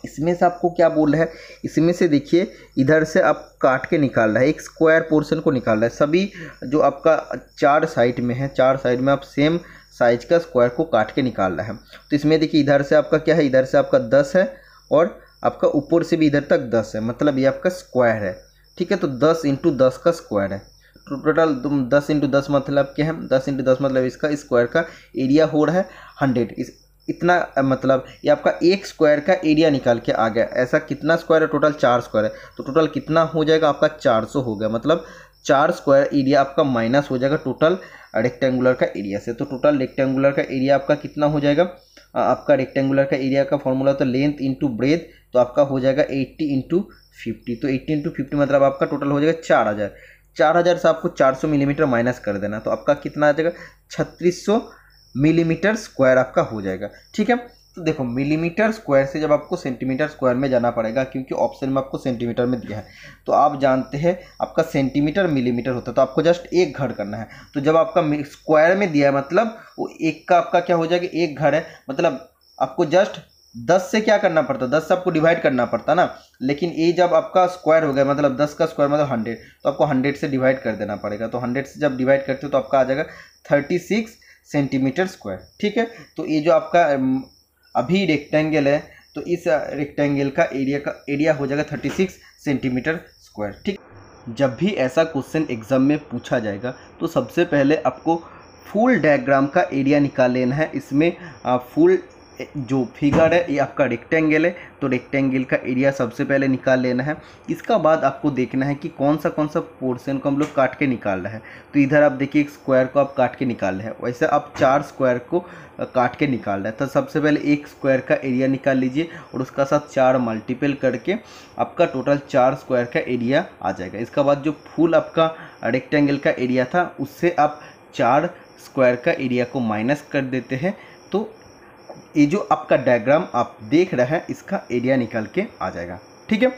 इसमें से आपको क्या बोल रहा है इसमें से देखिए इधर से आप काट के निकाल रहा है एक स्क्वायर पोर्शन को निकाल रहा है सभी जो आपका चार साइड में है चार साइड में आप सेम साइज का स्क्वायर को काट के निकाल रहा है तो इसमें देखिए इधर से आपका क्या है इधर से आपका दस है और आपका ऊपर से भी इधर तक दस है मतलब ये आपका स्क्वायर है ठीक है तो दस इंटू दस का स्क्वायर है टोटल तो दस इंटू दस मतलब क्या है दस इंटू दस मतलब इसका स्क्वायर का एरिया हो रहा है हंड्रेड इस इतना मतलब ये आपका एक स्क्वायर का एरिया निकाल के आ गया ऐसा कितना स्क्वायर है टोटल चार स्क्वायर है तो टोटल कितना हो जाएगा आपका चार सौ हो गया मतलब चार स्क्वायर एरिया आपका माइनस हो जाएगा टोटल रेक्टेंगुलर का एरिया से तो टोटल रेक्टेंगुलर का एरिया आपका कितना हो जाएगा आपका रेक्टेंगुलर का एरिया का फॉर्मूला तो लेंथ इंटू ब्रेथ तो आपका हो जाएगा एट्टी इंटू फिफ्टी तो एट्टी इंटू फिफ्टी मतलब आपका टोटल हो जाएगा चार हज़ार चार हज़ार से आपको चार सौ मिलीमीटर माइनस कर देना तो आपका कितना आ जाएगा छत्तीस सौ मिलीमीटर स्क्वायर आपका हो जाएगा ठीक है तो देखो मिलीमीटर स्क्वायर से जब आपको सेंटीमीटर स्क्वायर में जाना पड़ेगा क्योंकि ऑप्शन में आपको सेंटीमीटर में दिया है तो आप जानते हैं आपका सेंटीमीटर मिलीमीटर होता है तो आपको जस्ट एक घर करना है तो जब आपका स्क्वायर में दिया है मतलब वो एक का आपका क्या हो जाएगा एक घर है मतलब आपको जस्ट दस से क्या करना पड़ता है दस से आपको डिवाइड करना पड़ता ना लेकिन ये जब आपका स्क्वायर हो गया मतलब दस का स्क्वायर मतलब हंड्रेड तो आपको हंड्रेड से डिवाइड कर देना पड़ेगा तो हंड्रेड से जब डिवाइड करते हो तो आपका आ जाएगा थर्टी सिक्स सेंटीमीटर स्क्वायर ठीक है तो ये जो आपका अभी रेक्टेंगल है तो इस रेक्टेंगल का एरिया का एरिया हो जाएगा थर्टी सिक्स सेंटीमीटर स्क्वायर ठीक जब भी ऐसा क्वेश्चन एग्ज़ाम में पूछा जाएगा तो सबसे पहले आपको फुल डायग्राम का एरिया निकाल लेना है इसमें फुल जो फिगर है ये आपका रेक्टेंगल है तो रेक्टेंगल का एरिया सबसे पहले निकाल लेना है इसका बाद आपको देखना है कि कौन सा कौन सा पोर्शन को हम लोग काट के निकाल रहे हैं तो इधर आप देखिए एक स्क्वायर को आप काट के निकाल रहे हैं वैसे आप चार स्क्वायर को काट के निकाल रहे हैं तो सबसे पहले एक स्क्वायर का एरिया निकाल लीजिए और उसका साथ चार मल्टीपल करके आपका टोटल चार स्क्वायर का एरिया आ जाएगा इसका बाद जो फुल आपका रेक्टेंगल का एरिया था उससे आप चार स्क्वायर का एरिया को माइनस कर देते हैं तो ये जो आपका डायग्राम आप देख रहे हैं इसका एरिया निकल के आ जाएगा ठीक है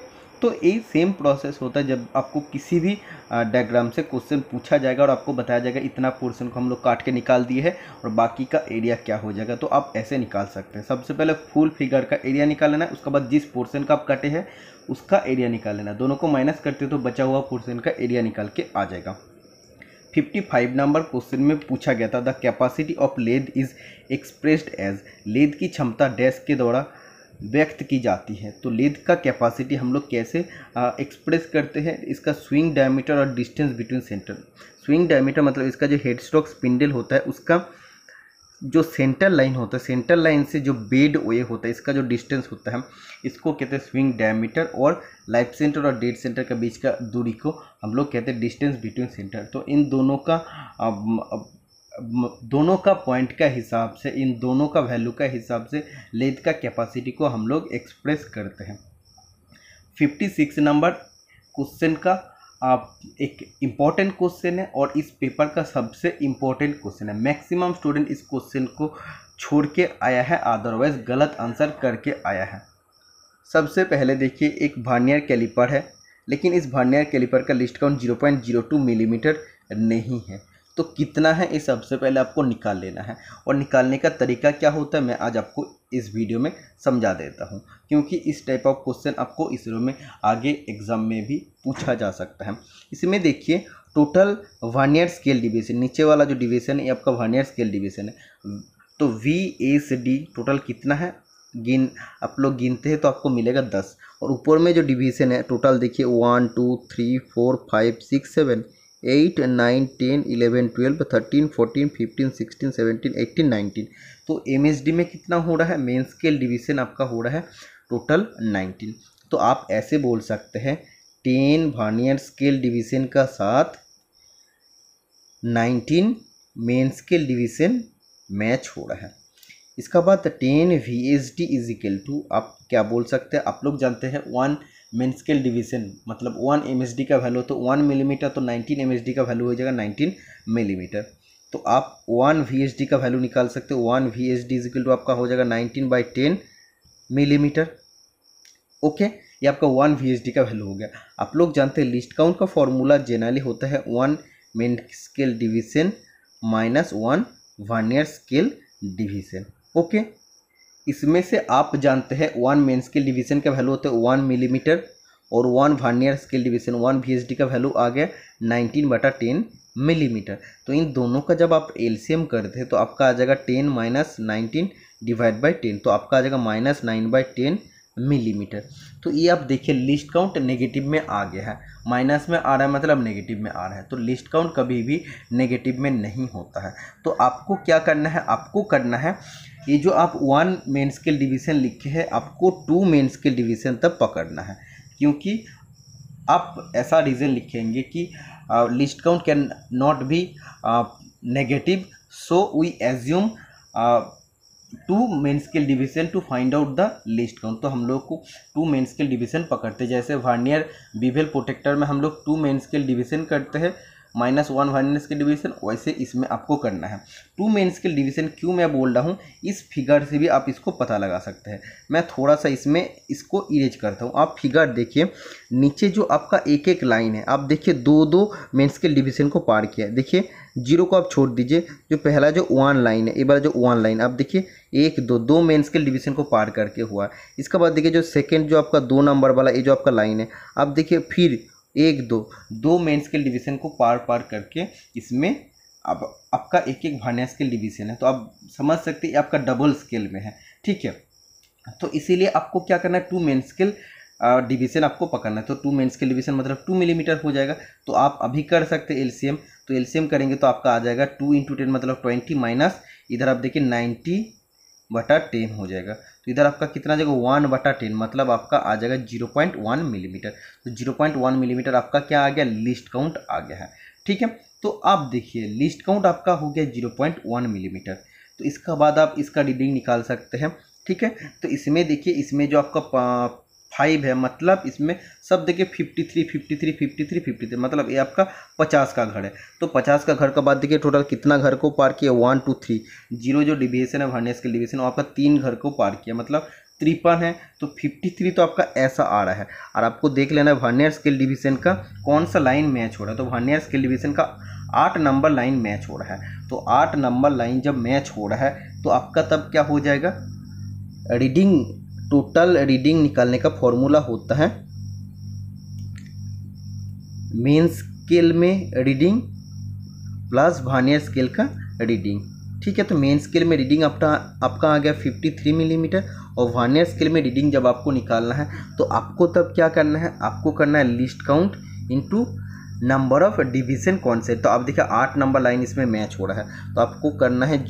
तो ये सेम प्रोसेस होता है जब आपको किसी भी डायग्राम से क्वेश्चन पूछा जाएगा और आपको बताया जाएगा इतना पोर्शन को हम लोग काट के निकाल दिए है और बाकी का एरिया क्या हो जाएगा तो आप ऐसे निकाल सकते हैं सबसे पहले फुल फिगर का एरिया निकाल लेना है उसके बाद जिस पोर्शन का आप काटे हैं उसका एरिया निकाल लेना दोनों को माइनस करते हो तो बचा हुआ पोर्सन का एरिया निकाल के आ जाएगा 55 नंबर क्वेश्चन में पूछा गया था the capacity of lathe is expressed as lathe की क्षमता डैश के द्वारा व्यक्त की जाती है तो लेद का कैपेसिटी हम लोग कैसे एक्सप्रेस करते हैं इसका स्विंग डायमीटर और distance between center swing diameter मतलब इसका जो हेडस्टॉक स्पिंडल होता है उसका जो सेंटर लाइन होता है सेंटर लाइन से जो बेड वे होता है इसका जो डिस्टेंस होता है इसको कहते हैं स्विंग डायमीटर और लाइफ सेंटर और डेड सेंटर के बीच का दूरी को हम लोग कहते हैं डिस्टेंस बिटवीन सेंटर तो इन दोनों का दोनों का पॉइंट का हिसाब से इन दोनों का वैल्यू का हिसाब से लेथ का कैपेसिटी को हम लोग एक्सप्रेस करते हैं फिफ्टी सिक्स नंबर क्वेश्चन का आप एक इम्पॉर्टेंट क्वेश्चन है और इस पेपर का सबसे इम्पॉर्टेंट क्वेश्चन है मैक्सिमम स्टूडेंट इस क्वेश्चन को छोड़ के आया है अदरवाइज गलत आंसर करके आया है सबसे पहले देखिए एक भार्नियर कैलिपर है लेकिन इस भार्नियर कैलिपर का least count zero point zero two millimeter नहीं है तो कितना है ये सबसे पहले आपको निकाल लेना है और निकालने का तरीका क्या होता है मैं आज आपको इस वीडियो में समझा देता हूँ क्योंकि इस टाइप ऑफ क्वेश्चन आपको इसरो में आगे एग्ज़ाम में भी पूछा जा सकता है इसमें देखिए टोटल वानियर स्केल डिविजन नीचे वाला जो डिविजन है ये आपका वानियर स्केल डिविजन है तो वी एस डी टोटल कितना है गिन आप लोग गिनते हैं तो आपको मिलेगा दस और ऊपर में जो डिवीज़न है टोटल देखिए one two three four five six seven eight nine ten eleven twelve thirteen fourteen fifteen sixteen seventeen eighteen nineteen तो एम में कितना हो रहा है मेन स्केल डिवीजन आपका हो रहा है टोटल नाइनटीन तो आप ऐसे बोल सकते हैं टेन वानियर स्केल डिवीजन का साथ nineteen main scale division match हो रहा है इसका बाद ten V S D is equal to आप क्या बोल सकते हैं आप लोग जानते हैं वन मेन स्केल डिवीजन मतलब वन एम का वैल्यू तो वन मिलीमीटर तो नाइनटीन एम का वैल्यू हो जाएगा नाइनटीन मिलीमीटर तो आप वन वी का वैल्यू निकाल सकते हो one V H D is equal to आपका हो जाएगा nineteen by ten millimeter okay ये आपका वन वी का वैल्यू हो गया आप लोग जानते हैं लिस्ट काउंट का फॉर्मूला जेनरली होता है one main scale division minus one year scale division okay इसमें से आप जानते हैं वन मेन स्केल डिवीजन का वैल्यू होता है वन मिलीमीटर और one vernier scale division one V का वैल्यू आ गया नाइनटीन बटा टेन मिलीमीटर तो इन दोनों का जब आप एम करते हैं तो आपका आ जाएगा ten minus nineteen divide by ten तो आपका आ जाएगा minus nine by ten millimeter तो ये आप देखिए लिस्ट काउंट नेगेटिव में आ गया है माइनस में आ रहा है मतलब नेगेटिव में आ रहा है तो लिस्ट काउंट कभी भी नेगेटिव में नहीं होता है तो आपको क्या करना है आपको करना है ये जो आप वन मेन स्केल डिवीज़न लिखे हैं आपको टू मेन स्केल डिवीज़न तक पकड़ना है क्योंकि आप ऐसा रीज़न लिखेंगे कि least count can not be negative so we assume two main scale division to find out the least count तो हम लोग को टू मेन स्केल डिवीजन पकड़ते जैसे वार्नियर बीवेल प्रोटेक्टर में हम लोग टू मेन स्केल डिवीजन करते हैं माइनस वन माइनस के डिवीजन वैसे इसमें आपको करना है टू मेन्स के डिवीजन क्यों मैं बोल रहा हूँ इस फिगर से भी आप इसको पता लगा सकते हैं मैं थोड़ा सा इसमें इसको इरेज करता हूँ आप फिगर देखिए नीचे जो आपका एक एक लाइन है आप देखिए दो दो मेन्स के डिवीजन को पार किया है देखिए जीरो को आप छोड़ दीजिए जो पहला जो वन लाइन है ये बार जो वन लाइन आप देखिए एक दो दो मेन स्केल डिवीजन को पार करके हुआ इसके बाद देखिए जो सेकंड जो आपका दो नंबर वाला ये जो आपका लाइन है आप देखिए फिर एक दो दो मेन स्केल डिवीजन को पार पार करके इसमें अब आपका एक एक भाने स्केल डिवीजन है तो आप समझ सकते हैं आपका डबल स्केल में है ठीक है तो इसीलिए आपको क्या करना है टू मेन स्केल डिवीजन आपको पकड़ना है तो टू मेन स्केल डिवीजन मतलब टू मिलीमीटर हो जाएगा तो आप अभी कर सकते एलसीएम तो एल करेंगे तो आपका आ जाएगा टू इंटू टेन मतलब ट्वेंटी माइनस इधर आप देखिए नाइन्टी बटा टेन हो जाएगा तो इधर आपका कितना जाएगा वन बटा टेन मतलब आपका आ जाएगा जीरो पॉइंट वन मिलीमीटर तो जीरो पॉइंट वन मिलीमीटर आपका क्या आ गया लिस्ट काउंट आ गया है ठीक है तो आप देखिए लिस्ट काउंट आपका हो गया जीरो पॉइंट वन मिलीमीटर तो इसका बाद आप इसका रीडिंग निकाल सकते हैं ठीक है तो इसमें देखिए इसमें जो आपका फाइव है मतलब इसमें सब देखिए fifty three fifty three fifty three fifty three मतलब ये आपका पचास का घर है तो पचास का घर का बाद देखिए टोटल कितना घर को पार किया वन टू थ्री जीरो जो डिविएशन है वर्नेस के डिविएशन आपका तीन घर को पार किया मतलब त्रिपन है तो फिफ्टी थ्री तो आपका ऐसा आ रहा है और आपको देख लेना है वर्नियर स्केल डिवीजन का कौन सा लाइन मैच हो रहा है तो वर्नियर स्केल डिवीजन का आठ नंबर लाइन मैच हो रहा है तो आठ नंबर लाइन जब मैच हो रहा है तो आपका तब क्या हो जाएगा रीडिंग टोटल रीडिंग निकालने का फॉर्मूला होता है मेन स्केल में रीडिंग प्लस भानियर स्केल का रीडिंग ठीक है तो मेन स्केल में रीडिंग आपका आपका आ गया 53 मिलीमीटर mm और वानियर स्केल में रीडिंग जब आपको निकालना है तो आपको तब क्या करना है आपको करना है least count into number of division कौन से तो आप देखिए आठ नंबर लाइन इसमें मैच हो रहा है तो आपको करना है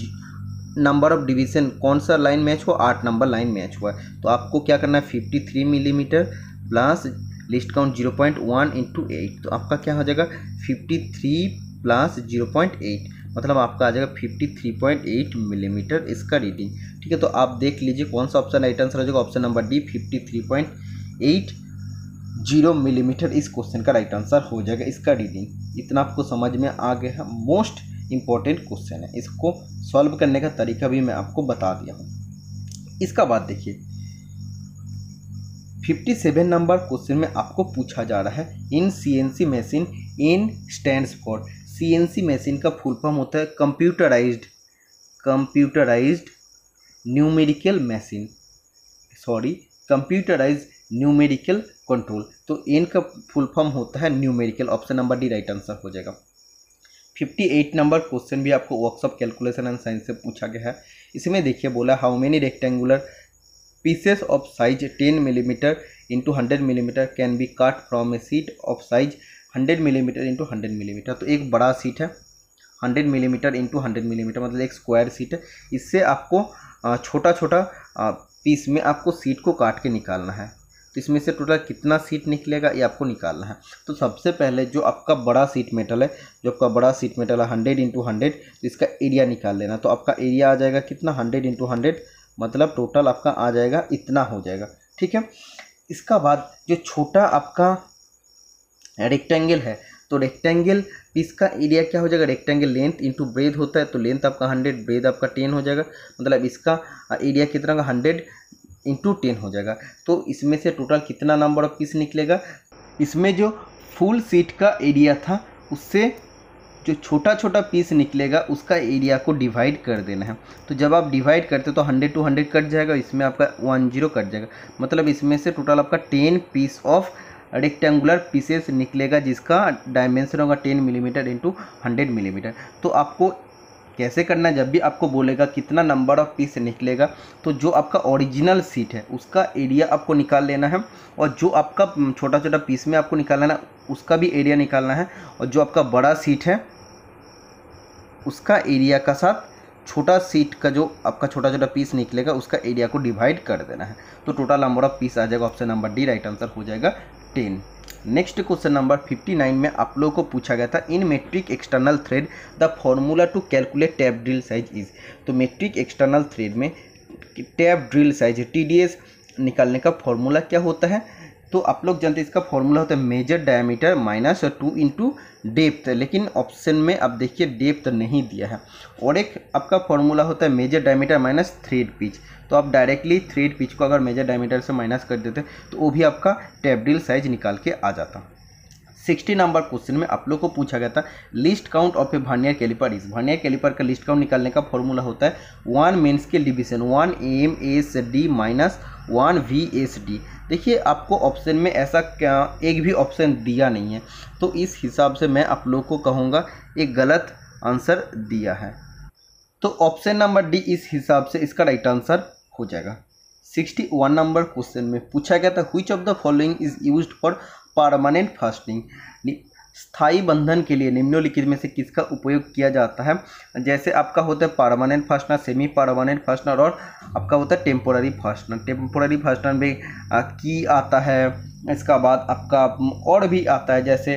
नंबर ऑफ डिवीजन कौन सा लाइन मैच हुआ आठ नंबर लाइन मैच हुआ है तो आपको क्या करना है fifty three millimeter plus least count zero point one into eight तो आपका क्या हो जाएगा fifty three plus zero point eight मतलब आपका आ जाएगा fifty three point eight millimeter इसका रीडिंग ठीक है तो आप देख लीजिए कौन सा ऑप्शन राइट आंसर हो जाएगा option number D fifty three point eight zero millimeter इस क्वेश्चन का राइट आंसर हो जाएगा इसका रीडिंग इतना आपको समझ में आ गया है मोस्ट इंपॉर्टेंट क्वेश्चन है इसको सॉल्व करने का तरीका भी मैं आपको बता दिया हूँ इसका बाद देखिए फिफ्टी सेवन नंबर क्वेश्चन में आपको पूछा जा रहा है in CNC machine in stand for CNC machine का फुल फॉर्म होता है computerized computerized numerical machine sorry computerize numerical control तो इनका फुल फॉर्म होता है numerical option number D right answer हो जाएगा फिफ्टी एट नंबर क्वेश्चन भी आपको वर्कशॉप कैलकुलेशन एंड साइंस से पूछा गया है इसमें देखिए बोला how many rectangular pieces of size ten millimeter into hundred millimeter can be cut from a sheet of size hundred millimeter into hundred millimeter तो एक बड़ा सीट है hundred millimeter into hundred millimeter मतलब एक स्क्वायर सीट है इससे आपको छोटा छोटा पीस में आपको सीट को काट के निकालना है तो इसमें से टोटल कितना सीट निकलेगा ये आपको निकालना है तो सबसे पहले जो आपका बड़ा सीट मेटल है जो आपका बड़ा सीट मेटल है हंड्रेड इंटू हंड्रेड इसका एरिया निकाल लेना तो आपका एरिया आ जाएगा कितना हंड्रेड इंटू हंड्रेड मतलब टोटल आपका आ जाएगा इतना हो जाएगा ठीक है इसका बाद जो छोटा आपका रेक्टेंगल है तो रेक्टेंगल इसका एरिया क्या हो जाएगा रेक्टेंगल लेंथ इंटू ब्रेथ होता है तो लेंथ आपका हंड्रेड ब्रेथ आपका टेन हो जाएगा मतलब इसका एरिया कितना का हंड्रेड इंटू टेन हो जाएगा तो इसमें से टोटल कितना नंबर ऑफ पीस निकलेगा इसमें जो फुल सीट का एरिया था उससे जो छोटा छोटा पीस निकलेगा उसका एरिया को डिवाइड कर देना है तो जब आप डिवाइड करते हो तो हंड्रेड टू हंड्रेड कट जाएगा इसमें आपका वन जीरो कट जाएगा मतलब इसमें से टोटल आपका ten piece of rectangular pieces निकलेगा जिसका डायमेंशन होगा ten millimeter into hundred millimeter तो आपको कैसे करना है जब भी आपको बोलेगा कितना नंबर ऑफ पीस निकलेगा तो जो आपका ओरिजिनल सीट है उसका एरिया आपको निकाल लेना है और जो आपका छोटा छोटा पीस में आपको निकालना है उसका भी एरिया निकालना है और जो आपका बड़ा सीट है उसका एरिया का साथ छोटा सीट का जो आपका छोटा छोटा पीस निकलेगा उसका एरिया को डिवाइड कर देना है तो टोटल नंबर ऑफ पीस आ जाएगा option number D right answer हो जाएगा टेन नेक्स्ट क्वेश्चन नंबर 59 में आप लोगों को पूछा गया था in metric external thread the formula to calculate tap drill size is तो मेट्रिक एक्सटर्नल थ्रेड में टैप ड्रिल साइज टी निकालने का फॉर्मूला क्या होता है तो आप लोग जानते हैं इसका फॉर्मूला होता है major diameter minus two into depth लेकिन ऑप्शन में आप देखिए डेप्थ नहीं दिया है और एक आपका फॉर्मूला होता है major diameter minus thread pitch तो आप डायरेक्टली थ्रेड पिच को अगर मेजर डायमीटर से माइनस कर देते तो वो भी आपका टेबडिल साइज निकाल के आ जाता सिक्सटी नंबर क्वेश्चन में आप लोग को पूछा गया था least count of a vernier caliper इस भानियर कैलिपर का लिस्ट काउंट निकालने का फॉर्मूला होता है वन मेन्स के division one M S D minus one V S D देखिए आपको ऑप्शन में ऐसा क्या एक भी ऑप्शन दिया नहीं है तो इस हिसाब से मैं आप लोग को कहूँगा एक गलत आंसर दिया है तो ऑप्शन नंबर डी इस हिसाब से इसका राइट आंसर हो जाएगा सिक्सटी वन नंबर क्वेश्चन में पूछा गया था which of the following is use for permanent fasting स्थायी बंधन के लिए निम्नलिखित में से किसका उपयोग किया जाता है जैसे आपका होता है permanent fastener semi permanent fastener और आपका होता है टेम्पोररी फास्टनर टेम्पोररी फास्टनर में की आता है इसका बाद आपका और भी आता है जैसे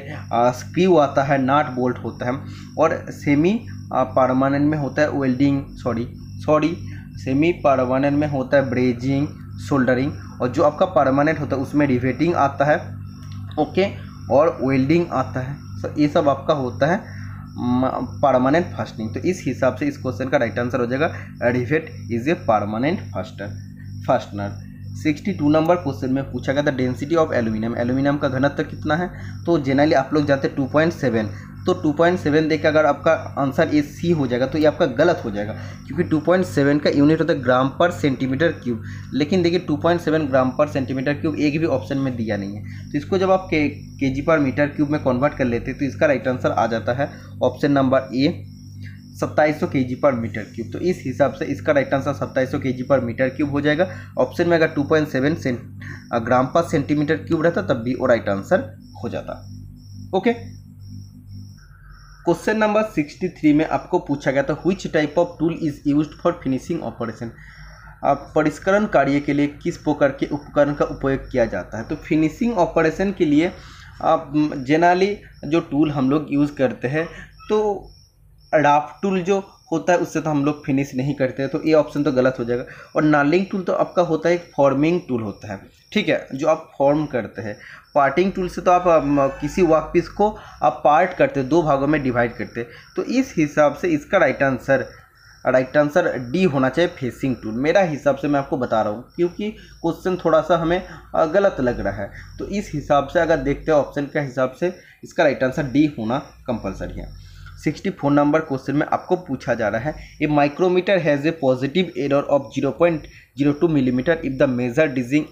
स्क्रू आता है नाट बोल्ट होता है और सेमी परमानेंट में होता है welding sorry sorry semi permanent में होता है ब्रेजिंग सोल्डरिंग और जो आपका परमानेंट होता है उसमें रिवेटिंग आता है ओके okay? और वेल्डिंग आता है सो ये सब आपका होता है परमानेंट फास्टनिंग तो इस हिसाब से इस क्वेश्चन का राइट आंसर हो जाएगा rivet is a permanent faster fastener 62 number question में पूछा गया था डेंसिटी ऑफ एल्यूमिनियम एल्यूमिनियम का घनत्व कितना है तो जनरली आप लोग जाते 2.7 तो 2.7 देखकर अगर आपका आंसर ए सी हो जाएगा तो ये आपका गलत हो जाएगा क्योंकि 2.7 का यूनिट होता है ग्राम पर सेंटीमीटर क्यूब लेकिन देखिए 2.7 ग्राम पर सेंटीमीटर क्यूब एक भी ऑप्शन में दिया नहीं है तो इसको जब आप के के पर मीटर क्यूब में कन्वर्ट कर लेते हैं तो इसका राइट आंसर आ जाता है ऑप्शन नंबर ए सत्ताईस सौ पर मीटर क्यूब तो इस हिसाब से इसका राइट आंसर सत्ताईस सौ पर मीटर क्यूब हो जाएगा ऑप्शन में अगर 2.7 सेंट ग्राम पर सेंटीमीटर क्यूब रहता तब भी वो राइट आंसर हो जाता okay question number sixty three में आपको पूछा गया था which type of tool is use for finishing operation परिष्करण कार्य के लिए किस प्रकार के उपकरण का उपयोग किया जाता है तो फिनिशिंग ऑपरेशन के लिए आप जनरली जो टूल हम लोग यूज़ करते हैं तो राफ टूल जो होता है उससे तो हम लोग फिनिश नहीं करते तो ये ऑप्शन तो गलत हो जाएगा और नार्लिंग टूल तो आपका होता है एक फॉर्मिंग टूल होता है ठीक है जो आप फॉर्म करते हैं पार्टिंग टूल से तो आप किसी वर्क पीस को आप पार्ट करते दो भागों में डिवाइड करते तो इस हिसाब से इसका right answer right answer D होना चाहिए फेसिंग टूल मेरा हिसाब से मैं आपको बता रहा हूँ क्योंकि क्वेश्चन थोड़ा सा हमें गलत लग रहा है तो इस हिसाब से अगर देखते हैं ऑप्शन के हिसाब से इसका राइट आंसर डी होना कंपलसरी है सिक्सटी फोर नंबर क्वेश्चन में आपको पूछा जा रहा है a micrometer has a positive error of zero point zero two millimeter if the measuring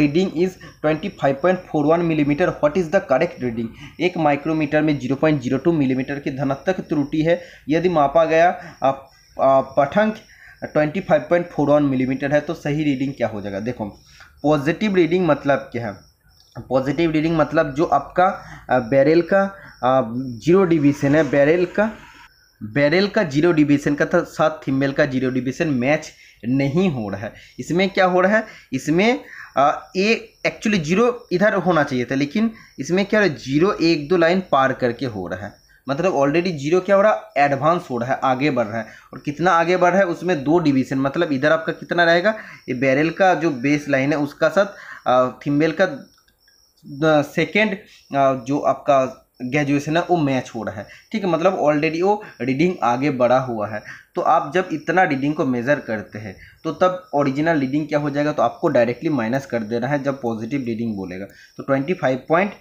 reading is twenty five point four one millimeter what is the correct reading एक माइक्रोमीटर में zero zero point two millimeter की धनात्मक त्रुटि है यदि मापा गया पठंक twenty five point four one millimetre है तो सही रीडिंग क्या हो जाएगा देखो पॉजिटिव रीडिंग मतलब क्या है पॉजिटिव रीडिंग मतलब जो आपका बैरल का जीरो डिवीज़न है बैरेल का बैरेल का जीरो डिवीज़न का था साथ थीमेल का जीरो डिवीज़न मैच नहीं हो रहा है इसमें क्या हो रहा है इसमें ए एक्चुअली जीरो इधर होना चाहिए था लेकिन इसमें क्या हो रहा है जीरो एक दो लाइन पार करके हो रहा है मतलब ऑलरेडी जीरो क्या हो रहा है एडवांस हो रहा है आगे बढ़ रहा है और कितना आगे बढ़ रहा है उसमें दो डिवीज़न मतलब इधर आपका कितना रहेगा ये बैरेल का जो बेस लाइन है उसका साथ थिम्बेल का सेकेंड जो आपका ग्रेजुएशन है वो मैच हो रहा है ठीक है मतलब ऑलरेडी वो रीडिंग आगे बढ़ा हुआ है तो आप जब इतना रीडिंग को मेज़र करते हैं तो तब ओरिजिनल रीडिंग क्या हो जाएगा तो आपको डायरेक्टली माइनस कर देना है जब पॉजिटिव रीडिंग बोलेगा तो twenty five point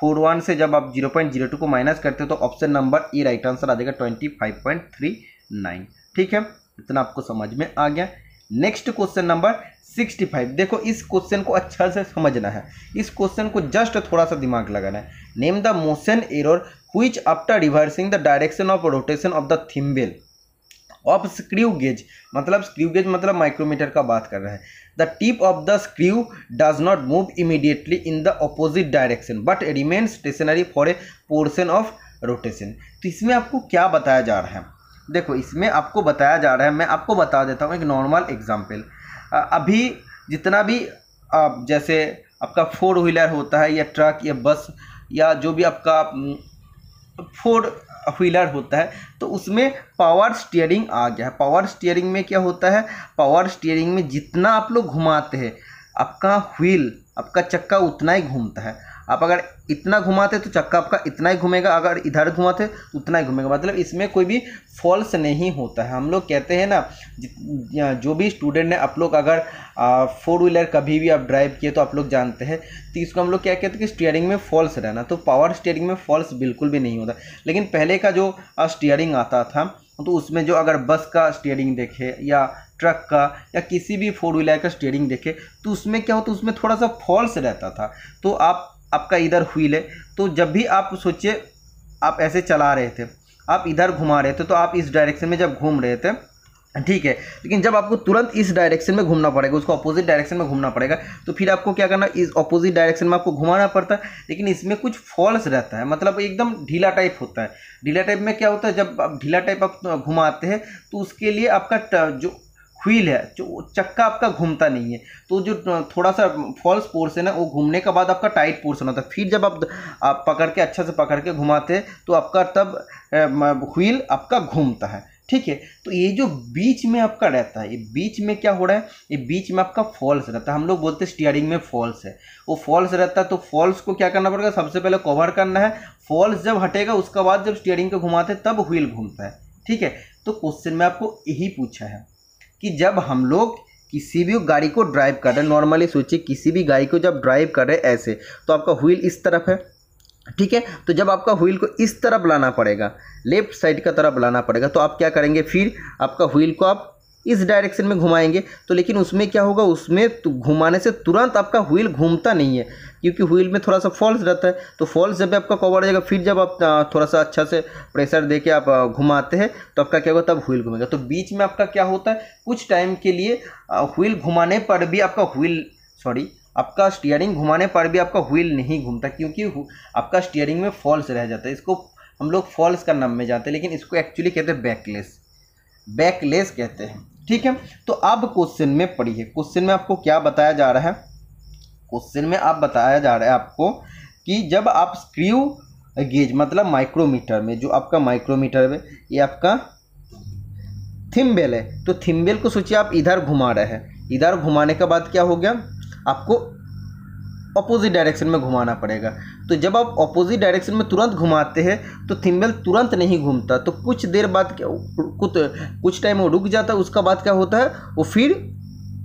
four one से जब आप जीरो पॉइंट जीरो टू को माइनस करते हो तो option number E right answer आ जाएगा twenty five point three nine ठीक है इतना आपको समझ में आ गया next question number sixty five देखो इस क्वेश्चन को अच्छा से समझना है इस क्वेश्चन को जस्ट थोड़ा सा दिमाग लगाना है नेम द मोशन एरर हुई after reversing the direction of rotation of the thimble of screw gauge मतलब स्क्रू गेज मतलब माइक्रोमीटर का बात कर रहे हैं the tip of the screw does not move immediately in the opposite direction but remain stationary for a portion of rotation तो इसमें आपको क्या बताया जा रहा है देखो इसमें आपको बताया जा रहा है मैं आपको बता देता हूँ एक नॉर्मल एग्जाम्पल अभी जितना भी आप जैसे आपका फोर व्हीलर होता है या ट्रक या बस या जो भी आपका फोर व्हीलर होता है तो उसमें पावर स्टीयरिंग आ गया है पावर स्टीयरिंग में क्या होता है पावर स्टीयरिंग में जितना आप लोग घुमाते हैं आपका व्हील आपका चक्का उतना ही घूमता है आप अगर इतना घुमाते तो चक्का आपका इतना ही घूमेगा अगर इधर घुमाते उतना ही घूमेगा मतलब इसमें कोई भी फॉल्स नहीं होता है हम लोग कहते हैं ना जो भी स्टूडेंट है आप लोग अगर फोर व्हीलर कभी भी आप ड्राइव किए तो आप लोग जानते हैं तो इसको हम लोग क्या कहते हैं कि स्टीयरिंग में फॉल्स रहना तो पावर स्टीयरिंग में फॉल्स बिल्कुल भी नहीं होता लेकिन पहले का जो स्टीयरिंग आता था तो उसमें जो अगर बस का स्टीयरिंग देखे या ट्रक का या किसी भी फोर व्हीलर का स्टेयरिंग देखे तो उसमें क्या होता तो उसमें थोड़ा सा फॉल्स रहता था तो आप आपका इधर व्हील है तो जब भी आप सोचिए आप ऐसे चला रहे थे आप इधर घुमा रहे थे तो आप इस डायरेक्शन में जब घूम रहे थे ठीक है लेकिन जब आपको तुरंत इस डायरेक्शन में घूमना पड़ेगा उसको अपोजिट डायरेक्शन में घूमना पड़ेगा तो फिर आपको क्या करना इस अपोजिट डायरेक्शन में आपको घुमाना पड़ता है लेकिन इसमें कुछ फॉल्स रहता है मतलब एकदम ढीला टाइप होता है ढीला टाइप में क्या होता है जब आप ढीला टाइप आप घुमाते हैं तो उसके लिए आपका जो व्हील है जो चक्का आपका घूमता नहीं है तो जो थोड़ा सा फॉल्स पोर्सन है वो घूमने के बाद आपका टाइट पोर्सन होता है फिर जब आप, आप पकड़ के अच्छा से पकड़ के घुमाते हैं तो आपका तब व्हील आपका घूमता है ठीक है तो ये जो बीच में आपका रहता है ये बीच में क्या हो रहा है ये बीच में आपका फॉल्स रहता है हम लोग बोलते हैं स्टीयरिंग में फॉल्स है वो फॉल्स रहता है तो फॉल्स को क्या करना पड़ेगा सबसे पहले कवर करना है फॉल्स जब हटेगा उसके बाद जब स्टीयरिंग को घुमाते तब व्हील घूमता है ठीक है तो क्वेश्चन में आपको यही पूछा है कि जब हम लोग किसी भी गाड़ी को ड्राइव कर रहे हैं नॉर्मली सोचिए किसी भी गाड़ी को जब ड्राइव कर रहे हैं ऐसे तो आपका व्हील इस तरफ है ठीक है तो जब आपका व्हील को इस तरफ लाना पड़ेगा लेफ्ट साइड का तरफ लाना पड़ेगा तो आप क्या करेंगे फिर आपका व्हील को आप इस डायरेक्शन में घुमाएंगे तो लेकिन उसमें क्या होगा उसमें घुमाने से तुरंत आपका व्हील घूमता नहीं है क्योंकि व्हील में थोड़ा सा फॉल्स रहता है तो फॉल्स जब आपका कवर हो जाएगा फिर जब आप थोड़ा सा अच्छा से प्रेशर दे के आप घुमाते हैं तो आपका क्या होगा तब व्हील घूमेगा तो बीच में आपका क्या होता है कुछ टाइम के लिए व्हील घुमाने पर भी आपका व्हील सॉरी आपका स्टीयरिंग घुमाने पर भी आपका व्हील नहीं घूमता क्योंकि आपका स्टीयरिंग में फॉल्स रह जाता है इसको हम लोग फॉल्स का नाम में जाते हैं लेकिन इसको एक्चुअली कहते हैं बैकलेस बैकलेस कहते हैं ठीक है तो अब क्वेश्चन में पढ़िए क्वेश्चन में आपको क्या बताया जा रहा है क्वेश्चन में आप बताया जा रहा है आपको कि जब आप स्क्रू गेज मतलब माइक्रोमीटर में जो आपका माइक्रोमीटर है ये आपका थिम्बेल है तो थिम्बेल को सोचिए आप इधर घुमा रहे हैं इधर घुमाने के बाद क्या हो गया आपको अपोजिट डायरेक्शन में घुमाना पड़ेगा तो जब आप अपोजिट डायरेक्शन में तुरंत घुमाते हैं तो थिम्बेल तुरंत नहीं घूमता तो कुछ देर बाद क्या कुछ कुछ टाइम वो रुक जाता है उसका बाद क्या होता है वो फिर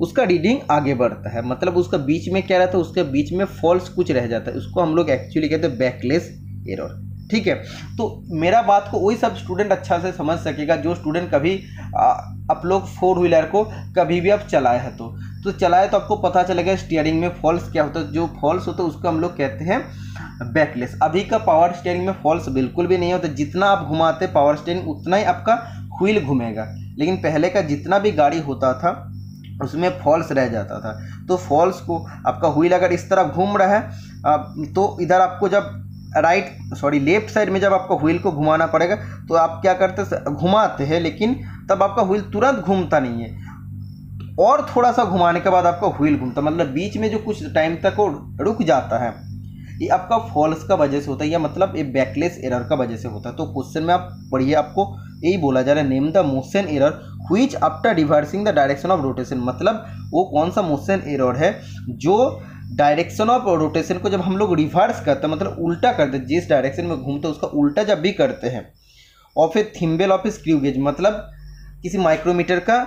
उसका रीडिंग आगे बढ़ता है मतलब उसका बीच में क्या रहता है उसके बीच में फॉल्स कुछ रह जाता है उसको हम लोग एक्चुअली कहते हैं बैकलेस एरर ठीक है तो मेरा बात को वही सब स्टूडेंट अच्छा से समझ सकेगा जो स्टूडेंट कभी आप लोग फोर व्हीलर को कभी भी आप चलाए हैं तो तो चलाए तो आपको पता चलेगा स्टीयरिंग में फॉल्स क्या होता है जो फॉल्स होता है उसको हम लोग कहते हैं बैकलेस अभी का पावर स्टीयरिंग में फॉल्स बिल्कुल भी नहीं होता जितना आप घुमाते पावर स्टीयरिंग उतना ही आपका व्हील घूमेगा लेकिन पहले का जितना भी गाड़ी होता था उसमें फॉल्स रह जाता था तो फॉल्स को आपका व्हील अगर इस तरह घूम रहा है तो इधर आपको जब राइट सॉरी लेफ्ट साइड में जब आपको व्हील को घुमाना पड़ेगा तो आप क्या करते घुमाते हैं लेकिन तब आपका व्हील तुरंत घूमता नहीं है और थोड़ा सा घुमाने के बाद आपका व्हील घूमता मतलब बीच में जो कुछ टाइम तक वो रुक जाता है ये आपका फॉल्स का वजह से होता है या मतलब ये बैकलेस एरर का वजह से होता है तो क्वेश्चन में आप पढ़िए आपको यही बोला जा रहा है नेम द मोशन एरर हुईच after reversing the direction of rotation मतलब वो कौन सा मोशन एरर है जो डायरेक्शन ऑफ रोटेशन को जब हम लोग रिवर्स करते हैं मतलब उल्टा करते हैं जिस डायरेक्शन में घूमते हैं उसका उल्टा जब भी करते हैं of a thimble of a screw gauge मतलब किसी माइक्रोमीटर का